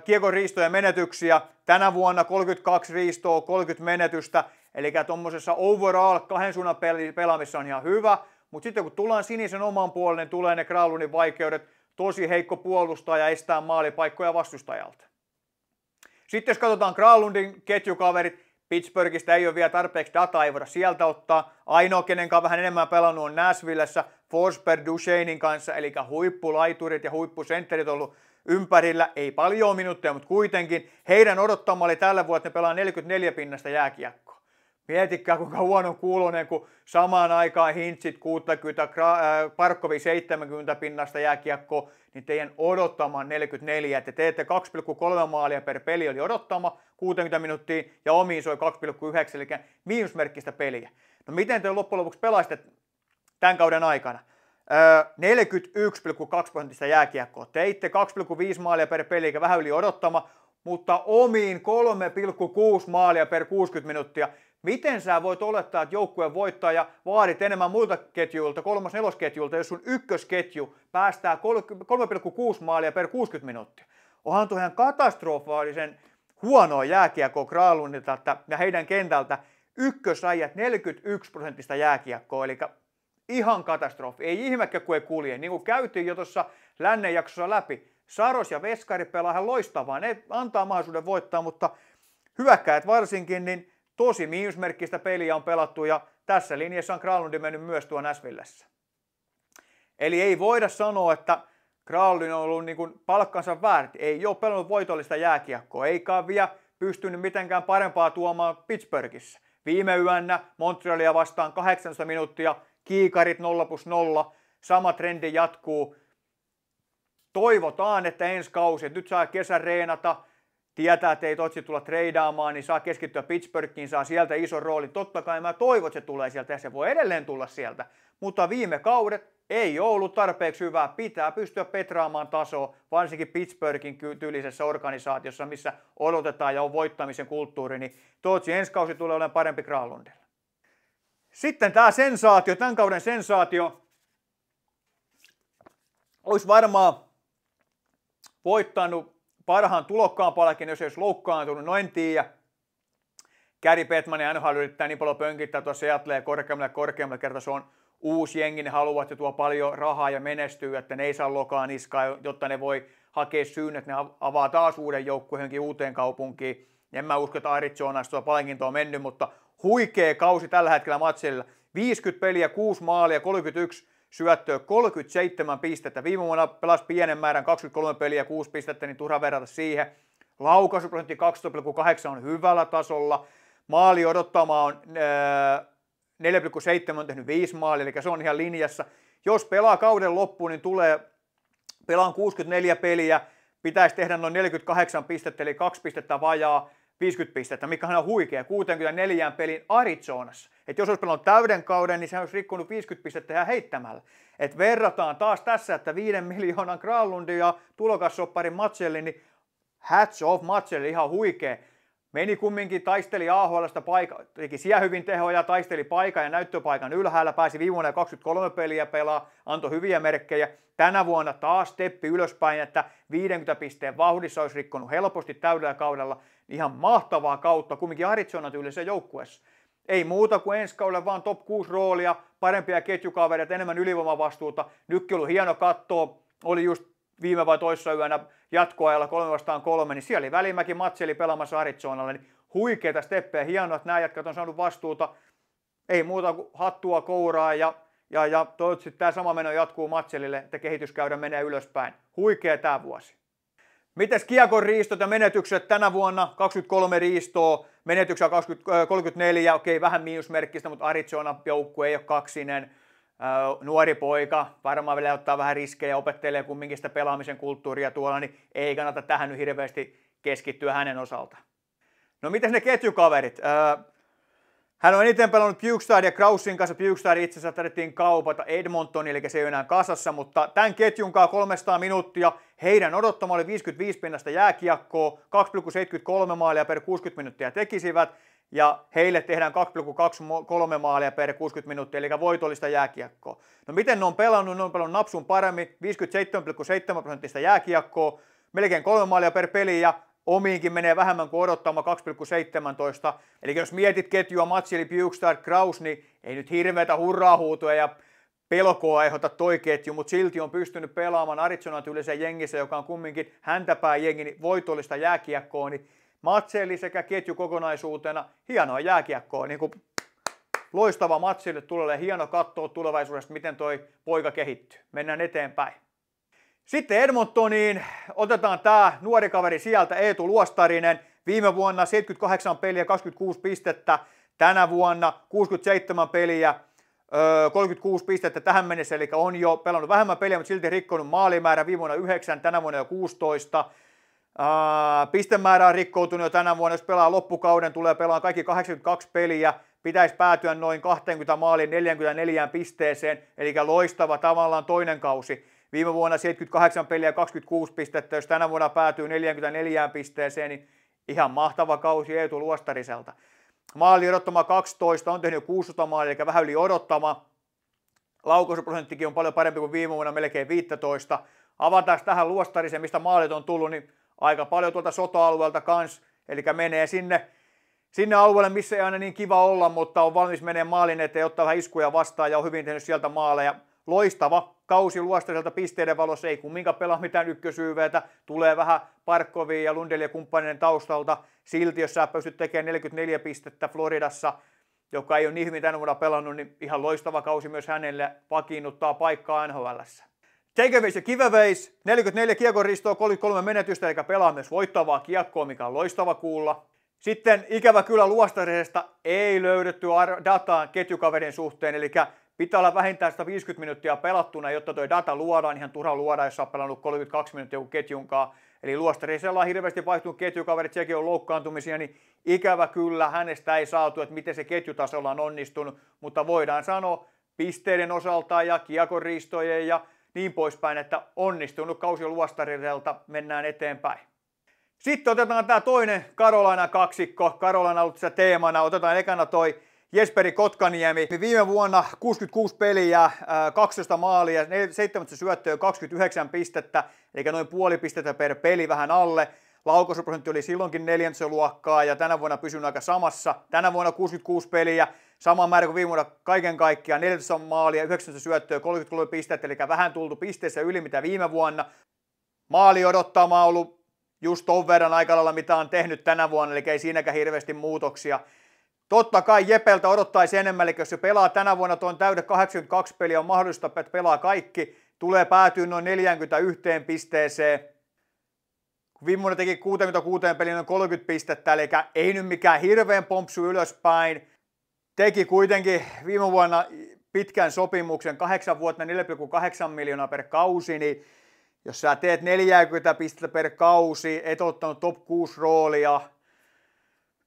kiekon riistoja menetyksiä, tänä vuonna 32 riistoa, 30 menetystä, eli tuommoisessa overall kahden suunnan pelaamissa on ihan hyvä – mutta sitten kun tullaan sinisen oman puolen, niin tulee ne Kralunin vaikeudet. Tosi heikko puolustaa ja estää maalipaikkoja vastustajalta. Sitten jos katsotaan Kralundin ketjukaverit, Pittsburghista ei ole vielä tarpeeksi dataa, ei voida sieltä ottaa. Ainoa, kenen kanssa vähän enemmän pelannut on Nashvillessä Forsberg Duchesnin kanssa, eli huippulaiturit ja huippusentterit on ollut ympärillä. Ei paljon minuutteja, mutta kuitenkin heidän odottama oli tällä vuonna, että ne pelaa 44 pinnasta jääkiekkoa. Mietikää kuinka huono kuulonen, kun samaan aikaan hintsit 60, äh, Parkkovi 70 pinnasta jääkiekko, niin teidän odottama 44, että teette 2,3 maalia per peli oli odottama 60 minuuttia ja omiin soi 2,9, eli miinusmerkkistä peliä. No miten te loppujen lopuksi pelasitte tämän kauden aikana? 41,2 prosentista jääkiekkoa. Teitte 2,5 maalia per peli, eli vähän yli odottama, mutta omiin 3,6 maalia per 60 minuuttia. Miten sä voit olettaa, että joukkue voittaa ja vaadit enemmän muilta ketjuilta, kolmas nelosketjuilta, jos sun ykkösketju päästää 3,6 maalia per 60 minuuttia? Onhan tuohon katastrofaalisen huonoa jääkiekkoa Kralunilta ja heidän kentältä ykkösajat 41 prosentista jääkiekkoa, eli ihan katastrofi. Ei ihmekä, kun ei kulje. Niin kuin käytiin jo tuossa lännen jaksossa läpi, Saros ja Veskari pelaa ihan loistavaa. Ne antaa mahdollisuuden voittaa, mutta hyökkäät varsinkin, niin Tosi miinusmerkkistä peliä on pelattu ja tässä linjassa on Kralundi mennyt myös tuon Näsvillessä. Eli ei voida sanoa, että Kralundi on ollut niin palkkansa väärin. Ei ole pelannut voitollista jääkiekkoa, eikä vielä pystynyt mitenkään parempaa tuomaan Pittsburghissa. Viime yönä Montrealia vastaan 18 minuuttia, kiikarit 0 plus 0, sama trendi jatkuu. Toivotaan, että ensi kausi, että nyt saa kesä reenata, tietää, että ei Totsi tulla treidaamaan, niin saa keskittyä Pittsburghiin, saa sieltä ison roolin. Totta kai mä toivon, että se tulee sieltä ja se voi edelleen tulla sieltä. Mutta viime kaudet ei ollut tarpeeksi hyvää. Pitää pystyä petraamaan tasoa, varsinkin Pittsburghin tyylisessä organisaatiossa, missä odotetaan ja on voittamisen kulttuuri, niin Totsi ensi kausi tulee olemaan parempi Kralundella. Sitten tämä sensaatio, tämän kauden sensaatio, olisi varmaan voittanut parhaan tulokkaan palkin, jos ei olisi loukkaantunut, no en tiedä. Gary Petman ja NHL yrittää niin paljon pönkittää tuossa Seattlea korkeammalle korkeammalle kerta se on uusi jengi, ne haluavat ja tuo paljon rahaa ja menestyy, että ne ei saa lokaa niskaa, jotta ne voi hakea syyn, että ne avaa taas uuden joukkueen uuteen kaupunkiin. En mä usko, että Arit Jonas tuo palkintoa on mennyt, mutta huikea kausi tällä hetkellä matsilla. 50 peliä, 6 maalia, 31 syöttöä 37 pistettä. Viime vuonna pelasi pienen määrän 23 peliä 6 pistettä, niin turha verrata siihen. Laukaisuprosentti 12,8 on hyvällä tasolla. Maali odottama on 4,7 äh, on tehnyt 5 maalia, eli se on ihan linjassa. Jos pelaa kauden loppuun, niin tulee, pelaan 64 peliä, pitäisi tehdä noin 48 pistettä, eli 2 pistettä vajaa. 50 pistettä, mikä on huikea, 64 pelin Arizonassa. Että jos olisi pelannut täyden kauden, niin se olisi rikkonut 50 pistettä ihan heittämällä. Et verrataan taas tässä, että 5 miljoonan Kralundin ja tulokassopparin Matselli, niin hats off Matselli ihan huikea. Meni kumminkin, taisteli AHLsta paikka, teki siellä hyvin tehoja, taisteli paikan ja näyttöpaikan ylhäällä, pääsi viime vuonna 23 peliä pelaa, antoi hyviä merkkejä. Tänä vuonna taas steppi ylöspäin, että 50 pisteen vauhdissa olisi rikkonut helposti täydellä kaudella ihan mahtavaa kautta kumminkin Arizona tyylisessä joukkueessa. Ei muuta kuin ensi kaudella vaan top 6 roolia, parempia ketjukavereita, enemmän ylivoimavastuuta. Nytkin oli hieno katto, oli just viime vai toissa yönä jatkoajalla kolme vastaan kolme, niin siellä oli Välimäki matseli pelaamassa Arizonalle, niin huikeita steppejä, hienoa, että nämä jätkät on saanut vastuuta. Ei muuta kuin hattua kouraa ja, ja, ja toivottavasti tämä sama meno jatkuu Matselille, että kehityskäyrä menee ylöspäin. Huikea tämä vuosi. Mites kiekon riistot ja menetykset tänä vuonna? 23 riistoa, menetyksiä 20, 34, okei vähän miinusmerkkistä, mutta Arizona joukkue ei ole kaksinen. Nuori poika, varmaan vielä ottaa vähän riskejä, opettelee kumminkin sitä pelaamisen kulttuuria tuolla, niin ei kannata tähän nyt hirveästi keskittyä hänen osalta. No mitäs ne ketjukaverit? Hän on eniten pelannut Pukestad ja Krausin kanssa. Pukestad itse asiassa tarvittiin kaupata Edmonton, eli se ei ole enää kasassa, mutta tämän ketjun kanssa 300 minuuttia. Heidän odottama oli 55 pinnasta jääkiekkoa, 2,73 maalia per 60 minuuttia tekisivät, ja heille tehdään 2,23 maalia per 60 minuuttia, eli voitollista jääkiekkoa. No miten ne on pelannut? Ne on pelannut napsun paremmin, 57,7 prosenttista jääkiekkoa, melkein kolme maalia per peli ja omiinkin menee vähemmän kuin odottama 2,17. Eli jos mietit ketjua matsi eli Bukestad Kraus, niin ei nyt hirveätä hurraa ja pelkoa aiheuta toi ketju, mutta silti on pystynyt pelaamaan Arizona tyylisen jengissä, joka on kumminkin häntäpää jengi, niin voitollista jääkiekkoa, niin matseli sekä ketju kokonaisuutena, hienoa jääkiekkoa, niin kuin loistava matsille tulee, hieno katsoa tulevaisuudesta, miten toi poika kehittyy. Mennään eteenpäin. Sitten Edmontoniin otetaan tämä nuori kaveri sieltä, Eetu Luostarinen. Viime vuonna 78 peliä, 26 pistettä. Tänä vuonna 67 peliä, 36 pistettä tähän mennessä, eli on jo pelannut vähemmän peliä, mutta silti rikkonut maalimäärä viime vuonna 9, tänä vuonna jo 16. pistemäärä on rikkoutunut jo tänä vuonna, jos pelaa loppukauden, tulee pelaamaan kaikki 82 peliä, pitäisi päätyä noin 20 maaliin 44 pisteeseen, eli loistava tavallaan toinen kausi. Viime vuonna 78 peliä 26 pistettä, jos tänä vuonna päätyy 44 pisteeseen, niin ihan mahtava kausi Eetu Luostariselta. Maali odottama 12, on tehnyt 600 maalia, eli vähän yli odottama. Laukausprosenttikin on paljon parempi kuin viime vuonna, melkein 15. Avataan tähän Luostarisen, mistä maalit on tullut, niin aika paljon tuolta sota-alueelta kans, eli menee sinne sinne alueelle, missä ei aina niin kiva olla, mutta on valmis menemään maalin eteen, ottaa vähän iskuja vastaan ja on hyvin tehnyt sieltä maaleja. Loistava kausi luostaiselta pisteiden valossa ei kumminkaan pelaa mitään ykkösyyveitä, tulee vähän Parkkoviin ja lundelia kumppaneiden taustalta. Silti jos sä pystyt tekemään 44 pistettä Floridassa, joka ei ole niin hyvin tänä vuonna pelannut, niin ihan loistava kausi myös hänelle vakiinnuttaa paikkaa NHLssä. Takeaways ja giveaways, 44 ristoa, 33 menetystä, eikä pelaa myös voittavaa kiekkoa, mikä on loistava kuulla. Sitten ikävä kyllä luostarisesta ei löydetty dataa ketjukaverin suhteen, eli Pitää olla vähintään 150 minuuttia pelattuna, jotta tuo data luodaan. Ihan turha luoda, jos on pelannut 32 minuuttia joku ketjunkaan. Eli luostarisella on hirveästi vaihtunut ketjukaverit, sekin on loukkaantumisia, niin ikävä kyllä hänestä ei saatu, että miten se ketjutasolla on onnistunut, mutta voidaan sanoa pisteiden osalta ja kiekoristojen ja niin poispäin, että onnistunut kausi luostarilta mennään eteenpäin. Sitten otetaan tämä toinen Karolaina kaksikko. Karolaina on ollut tässä teemana. Otetaan ekana toi Jesperi Kotkaniemi. Viime vuonna 66 peliä, 12 äh, maalia, 17 syöttöä, 29 pistettä, eli noin puoli pistettä per peli vähän alle. Laukaisuprosentti oli silloinkin neljänsä luokkaa ja tänä vuonna pysyn aika samassa. Tänä vuonna 66 peliä, sama määrä kuin viime vuonna kaiken kaikkiaan, 14 maalia, 9 syöttöä, 33 pistettä, eli vähän tultu pisteessä yli mitä viime vuonna. Maali odottamaan ollut just ton verran aika lailla, mitä on tehnyt tänä vuonna, eli ei siinäkään hirveästi muutoksia. Totta kai Jepeltä odottaisi enemmän, eli jos se pelaa tänä vuonna tuon täyden 82 peliä, on mahdollista, että pelaa kaikki, tulee päätyä noin 41 pisteeseen. Vimmonen teki 66 peliä noin 30 pistettä, eli ei nyt mikään hirveän pompsu ylöspäin. Teki kuitenkin viime vuonna pitkän sopimuksen, 8 vuotta 4,8 miljoonaa per kausi, niin jos sä teet 40 pistettä per kausi, et ottanut top 6 roolia,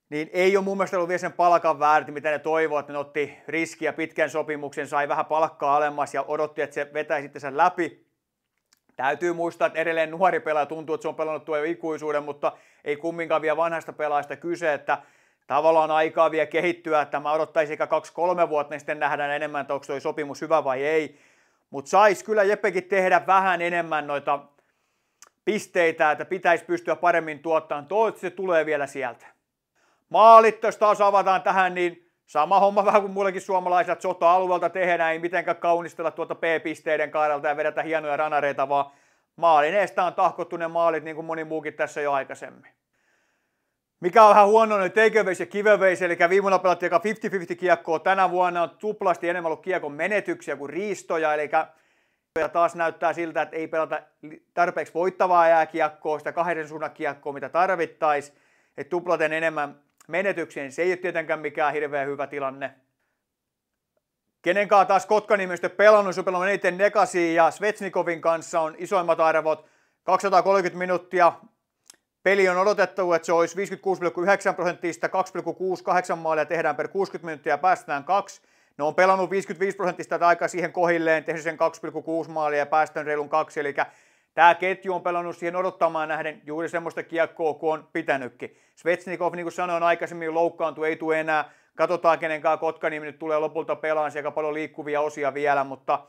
niin ei ole mun mielestä ollut vielä sen palkan väärin, mitä ne toivoivat, että ne otti riskiä pitkän sopimuksen, sai vähän palkkaa alemmas ja odotti, että se vetäisi sitten sen läpi. Täytyy muistaa, että edelleen nuori pelaaja tuntuu, että se on pelannut tuo jo ikuisuuden, mutta ei kumminkaan vielä vanhasta pelaajasta kyse, että tavallaan aikaa vielä kehittyä, että mä odottaisin ehkä kaksi-kolme vuotta, niin sitten nähdään enemmän, että onko tuo sopimus hyvä vai ei. Mutta saisi kyllä Jeppekin tehdä vähän enemmän noita pisteitä, että pitäisi pystyä paremmin tuottamaan. Toivottavasti se tulee vielä sieltä. Maalit, jos taas avataan tähän, niin sama homma vähän kuin muillekin suomalaisilla, että sota-alueelta tehdään, ei mitenkään kaunistella tuota P-pisteiden kaarelta ja vedetä hienoja ranareita, vaan maalin eestä on tahkottu ne maalit, niin kuin moni muukin tässä jo aikaisemmin. Mikä on vähän huono, niin tekeväis ja giveaways, eli viimeinen pelattiin aika 50-50 kiekkoa. Tänä vuonna on tuplasti enemmän ollut kiekon menetyksiä kuin riistoja, eli ja taas näyttää siltä, että ei pelata tarpeeksi voittavaa jääkiekkoa, sitä kahden suunnan kiekkoa, mitä tarvittaisiin. Että tuplaten enemmän menetyksiin. Se ei ole tietenkään mikään hirveän hyvä tilanne. Kenenkaan taas Kotkaniemistö pelannut, se pelannut eniten Negasi ja Svetsnikovin kanssa on isoimmat arvot. 230 minuuttia peli on odotettu, että se olisi 56,9 prosenttista, 2,68 maalia tehdään per 60 minuuttia ja päästään kaksi. Ne on pelannut 55 prosenttista aika siihen kohilleen, tehnyt sen 2,6 maalia ja päästön reilun kaksi, eli Tämä ketju on pelannut siihen odottamaan nähden juuri semmoista kiekkoa kun on pitänytkin. Svetsnikov, niin kuin sanoin aikaisemmin, loukkaantui, ei tule enää. Katsotaan, kenen kanssa Kotkaniemi nyt tulee lopulta pelaan. Siellä paljon liikkuvia osia vielä, mutta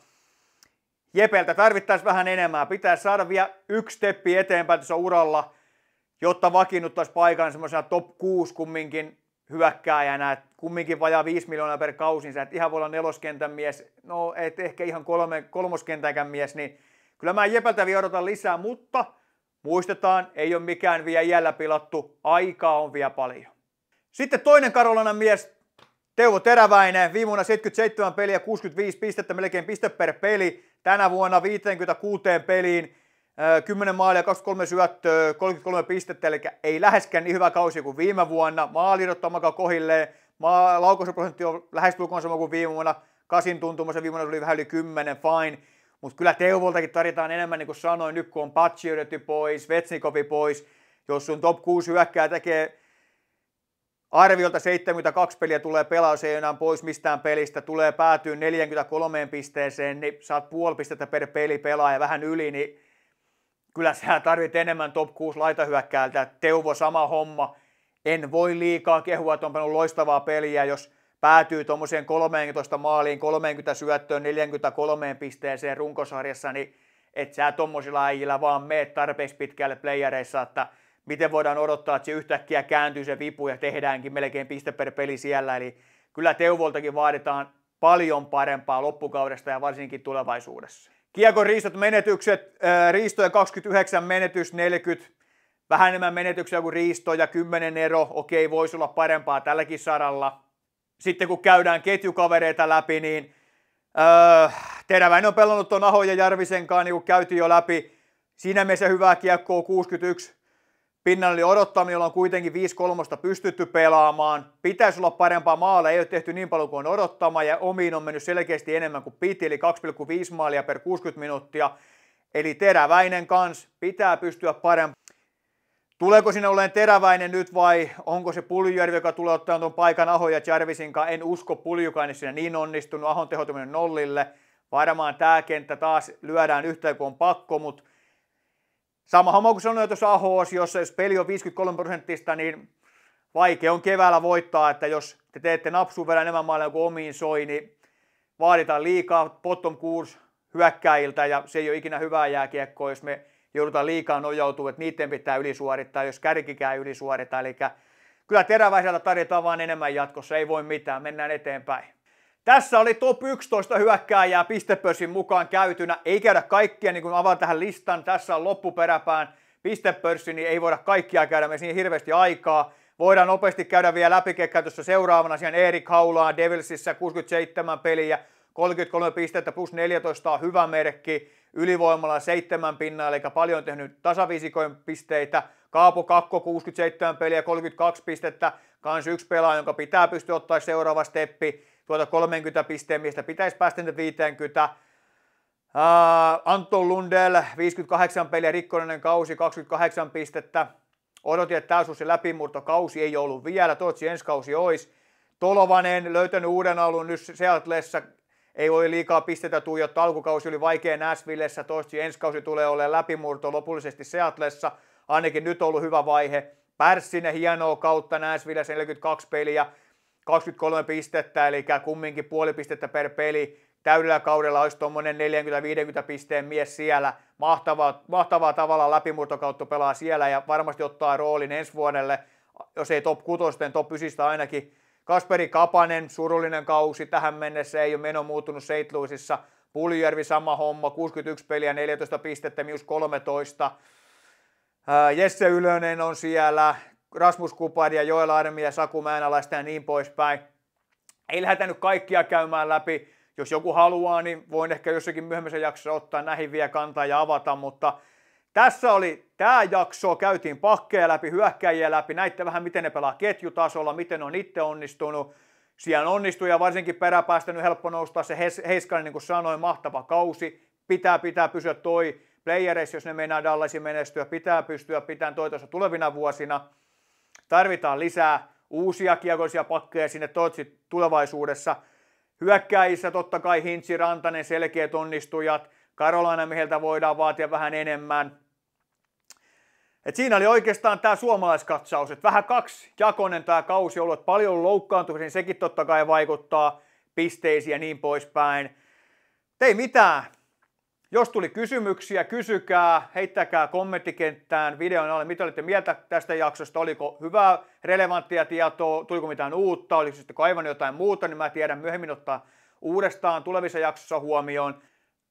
Jepeltä tarvittaisiin vähän enemmän. Pitää saada vielä yksi steppi eteenpäin tässä uralla, jotta vakiinnuttaisiin paikan semmoisena top 6 kumminkin hyökkääjänä. että kumminkin vajaa 5 miljoonaa per kausin. Niin että ihan voi olla neloskentän mies, no et ehkä ihan kolme, kolmoskentäkään mies, niin Kyllä mä Jepeltä vielä odotan lisää, mutta muistetaan, ei ole mikään vielä jäljellä pilattu. Aikaa on vielä paljon. Sitten toinen Karolanan mies, Teuvo Teräväinen, viime vuonna 77 peliä, 65 pistettä, melkein piste per peli. Tänä vuonna 56 peliin, 10 äh, maalia, 23 syöttöä, 33 pistettä, eli ei läheskään niin hyvä kausi kuin viime vuonna. Maalirot on kohilleen, Maa, laukaisuprosentti on lähestulkoon sama kuin viime vuonna, kasin tuntumassa, viime vuonna oli vähän yli 10, fine. Mutta kyllä Teuvoltakin tarjotaan enemmän, niin kuin sanoin, nyt kun on Patsi pois, Vetsnikovi pois, jos sun top 6 hyökkää tekee arviolta 72 peliä tulee pelaa, se ei enää pois mistään pelistä, tulee päätyy 43 pisteeseen, niin saat puoli pistettä per peli pelaa ja vähän yli, niin kyllä sä tarvit enemmän top 6 laitahyökkäältä. Teuvo sama homma. En voi liikaa kehua, että on loistavaa peliä, jos päätyy tuommoiseen 13 maaliin, 30 syöttöön, 43 pisteeseen runkosarjassa, niin et sä tuommoisilla äijillä vaan mene tarpeeksi pitkälle playereissa, että miten voidaan odottaa, että se yhtäkkiä kääntyy se vipu ja tehdäänkin melkein piste per peli siellä. Eli kyllä Teuvoltakin vaaditaan paljon parempaa loppukaudesta ja varsinkin tulevaisuudessa. Kiekon riistot menetykset, äh, riistoja 29 menetys 40, vähän enemmän menetyksiä kuin riistoja, 10 ero, okei, voisi olla parempaa tälläkin saralla sitten kun käydään ketjukavereita läpi, niin öö, Teräväinen on pelannut tuon Aho ja kanssa, niin kuin käytiin jo läpi. Siinä mielessä hyvää kiekkoa 61 pinnan oli odottaminen, jolla on kuitenkin 5-3 pystytty pelaamaan. Pitäisi olla parempaa maalla, ei ole tehty niin paljon kuin on odottama ja omiin on mennyt selkeästi enemmän kuin piti, eli 2,5 maalia per 60 minuuttia. Eli teräväinen kans pitää pystyä parempaan. Tuleeko sinne olemaan teräväinen nyt vai onko se Puljujärvi, joka tulee ottamaan tuon paikan Aho ja Jarvisinkaan? En usko Puljukainen niin siinä niin onnistunut. Ahon tehotuminen nollille. Varmaan tämä kenttä taas lyödään yhtä kuin on pakko, mutta sama homma kuin sanoin tuossa aho jossa jos peli on 53 prosenttista, niin vaikea on keväällä voittaa, että jos te teette napsuun verran enemmän maaleja kuin omiin soi, niin vaaditaan liikaa bottom 6 hyökkäiltä ja se ei ole ikinä hyvää jääkiekkoa, jos me joudutaan liikaa nojautumaan, että niiden pitää ylisuorittaa, jos kärkikään ylisuorita. Eli kyllä teräväisellä tarjotaan vaan enemmän jatkossa, ei voi mitään, mennään eteenpäin. Tässä oli top 11 hyökkääjää pistepörssin mukaan käytynä. Ei käydä kaikkia, niin kun avaan tähän listan, tässä on loppuperäpään pistepörssi, niin ei voida kaikkia käydä, me siinä hirveästi aikaa. Voidaan nopeasti käydä vielä läpikekkäytössä seuraavana siellä Erik Haulaa Devilsissä 67 peliä, 33 pistettä plus 14 on hyvä merkki. Ylivoimalla 7 pinnaa, eli paljon tehnyt tasaviisikoin pisteitä. Kaapo Kakko 67 peliä, 32 pistettä. Kans yksi pelaaja, jonka pitää pystyä ottaa seuraava steppi. Tuota 30 pisteen mistä pitäisi päästä 50. Uh, Anton Lundell, 58 peliä, rikkonainen kausi, 28 pistettä. Odotin, että tämä olisi läpimurto, kausi ei ollut vielä, toivottavasti ensi kausi olisi. Tolovanen löytänyt uuden alun nyt Seatlessa, ei voi liikaa pistetä tuijottaa. Alkukausi oli vaikea Nashvillessä, toistaiseksi ensi kausi tulee olemaan läpimurto lopullisesti Seatlessa. Ainakin nyt on ollut hyvä vaihe. Pärssinen hienoa kautta Nashvillessä 42 peliä, 23 pistettä, eli kumminkin puoli pistettä per peli. Täydellä kaudella olisi tuommoinen 40-50 pisteen mies siellä. Mahtavaa, mahtavaa tavalla läpimurtokautta pelaa siellä ja varmasti ottaa roolin ensi vuodelle, jos ei top 6, top 9 ainakin Kasperi Kapanen, surullinen kausi tähän mennessä, ei ole meno muuttunut St. Louisissa. Puljärvi sama homma, 61 peliä, 14 pistettä, mius 13. Äh, Jesse Ylönen on siellä, Rasmus Kupad ja Joel Armi ja Saku Mäenalaista ja niin poispäin. Ei lähdetä nyt kaikkia käymään läpi. Jos joku haluaa, niin voin ehkä jossakin myöhemmässä jaksossa ottaa näihin vielä kantaa ja avata, mutta tässä oli tämä jakso, käytiin pakkeja läpi, hyökkäjiä läpi, näitte vähän miten ne pelaa ketjutasolla, miten on itse onnistunut. Siellä on onnistuja, varsinkin peräpäästä nyt helppo nousta se Heiskanen, niin kuin sanoin, mahtava kausi. Pitää, pitää pysyä toi playereissa, jos ne meinaa Dallasin menestyä, pitää pystyä pitämään toitossa tulevina vuosina. Tarvitaan lisää uusia kiekollisia pakkeja sinne toivottavasti tulevaisuudessa. Hyökkäissä totta kai Hintsi, Rantanen, selkeät onnistujat – Carolina mieheltä voidaan vaatia vähän enemmän. Et siinä oli oikeastaan tämä suomalaiskatsaus, että vähän kaksi jakonen tämä kausi ollut, paljon loukkaantumisia, niin sekin totta kai vaikuttaa pisteisiin ja niin poispäin. Ei mitään. Jos tuli kysymyksiä, kysykää, heittäkää kommenttikenttään videon alle, mitä olette mieltä tästä jaksosta, oliko hyvää, relevanttia tietoa, tuliko mitään uutta, oliko sitten kaivannut jotain muuta, niin mä tiedän myöhemmin ottaa uudestaan tulevissa jaksossa huomioon.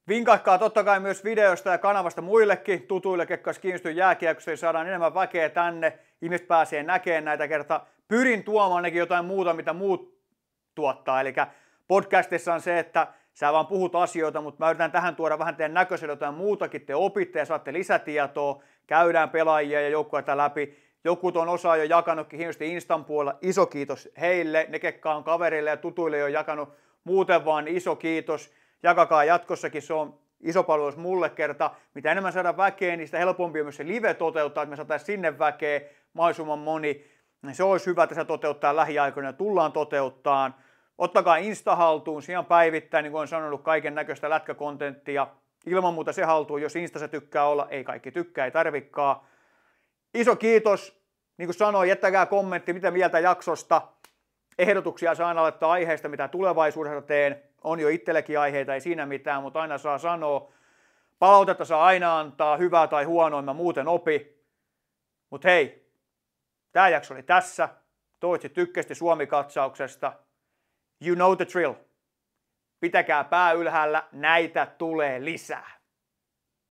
Vinkahkaa totta kai myös videosta ja kanavasta muillekin tutuille, ketkä kiinnostuu jääkiekosta, niin saadaan enemmän väkeä tänne. Ihmiset pääsee näkemään näitä kertaa. Pyrin tuomaan nekin jotain muuta, mitä muut tuottaa. Eli podcastissa on se, että sä vaan puhut asioita, mutta mä yritän tähän tuoda vähän teidän näköisellä jotain muutakin. Te opitte ja saatte lisätietoa, käydään pelaajia ja joukkueita läpi. Joku on osaa jo jakanutkin hienosti Instan puolella. Iso kiitos heille, ne ketkä on kaverille ja tutuille jo jakanut. Muuten vaan iso kiitos jakakaa jatkossakin, se on iso palvelus mulle kerta. Mitä enemmän saadaan väkeä, niin sitä helpompi on myös se live toteuttaa, että me saataisiin sinne väkeä mahdollisimman moni. Se olisi hyvä tässä toteuttaa lähiaikoina, tullaan toteuttaan. Ottakaa Insta haltuun, siellä päivittäin, niin kuin olen sanonut, kaiken näköistä lätkäkontenttia. Ilman muuta se haltuu, jos Instassa tykkää olla, ei kaikki tykkää, ei tarvikkaa. Iso kiitos, niin kuin sanoin, jättäkää kommentti, mitä mieltä jaksosta. Ehdotuksia saan laittaa aiheesta, mitä tulevaisuudessa teen on jo itselläkin aiheita, ei siinä mitään, mutta aina saa sanoa. Palautetta saa aina antaa, hyvää tai huonoa, mä muuten opi. Mutta hei, tämä jakso oli tässä. Toivottavasti tykkästi Suomi-katsauksesta. You know the drill. Pitäkää pää ylhäällä, näitä tulee lisää.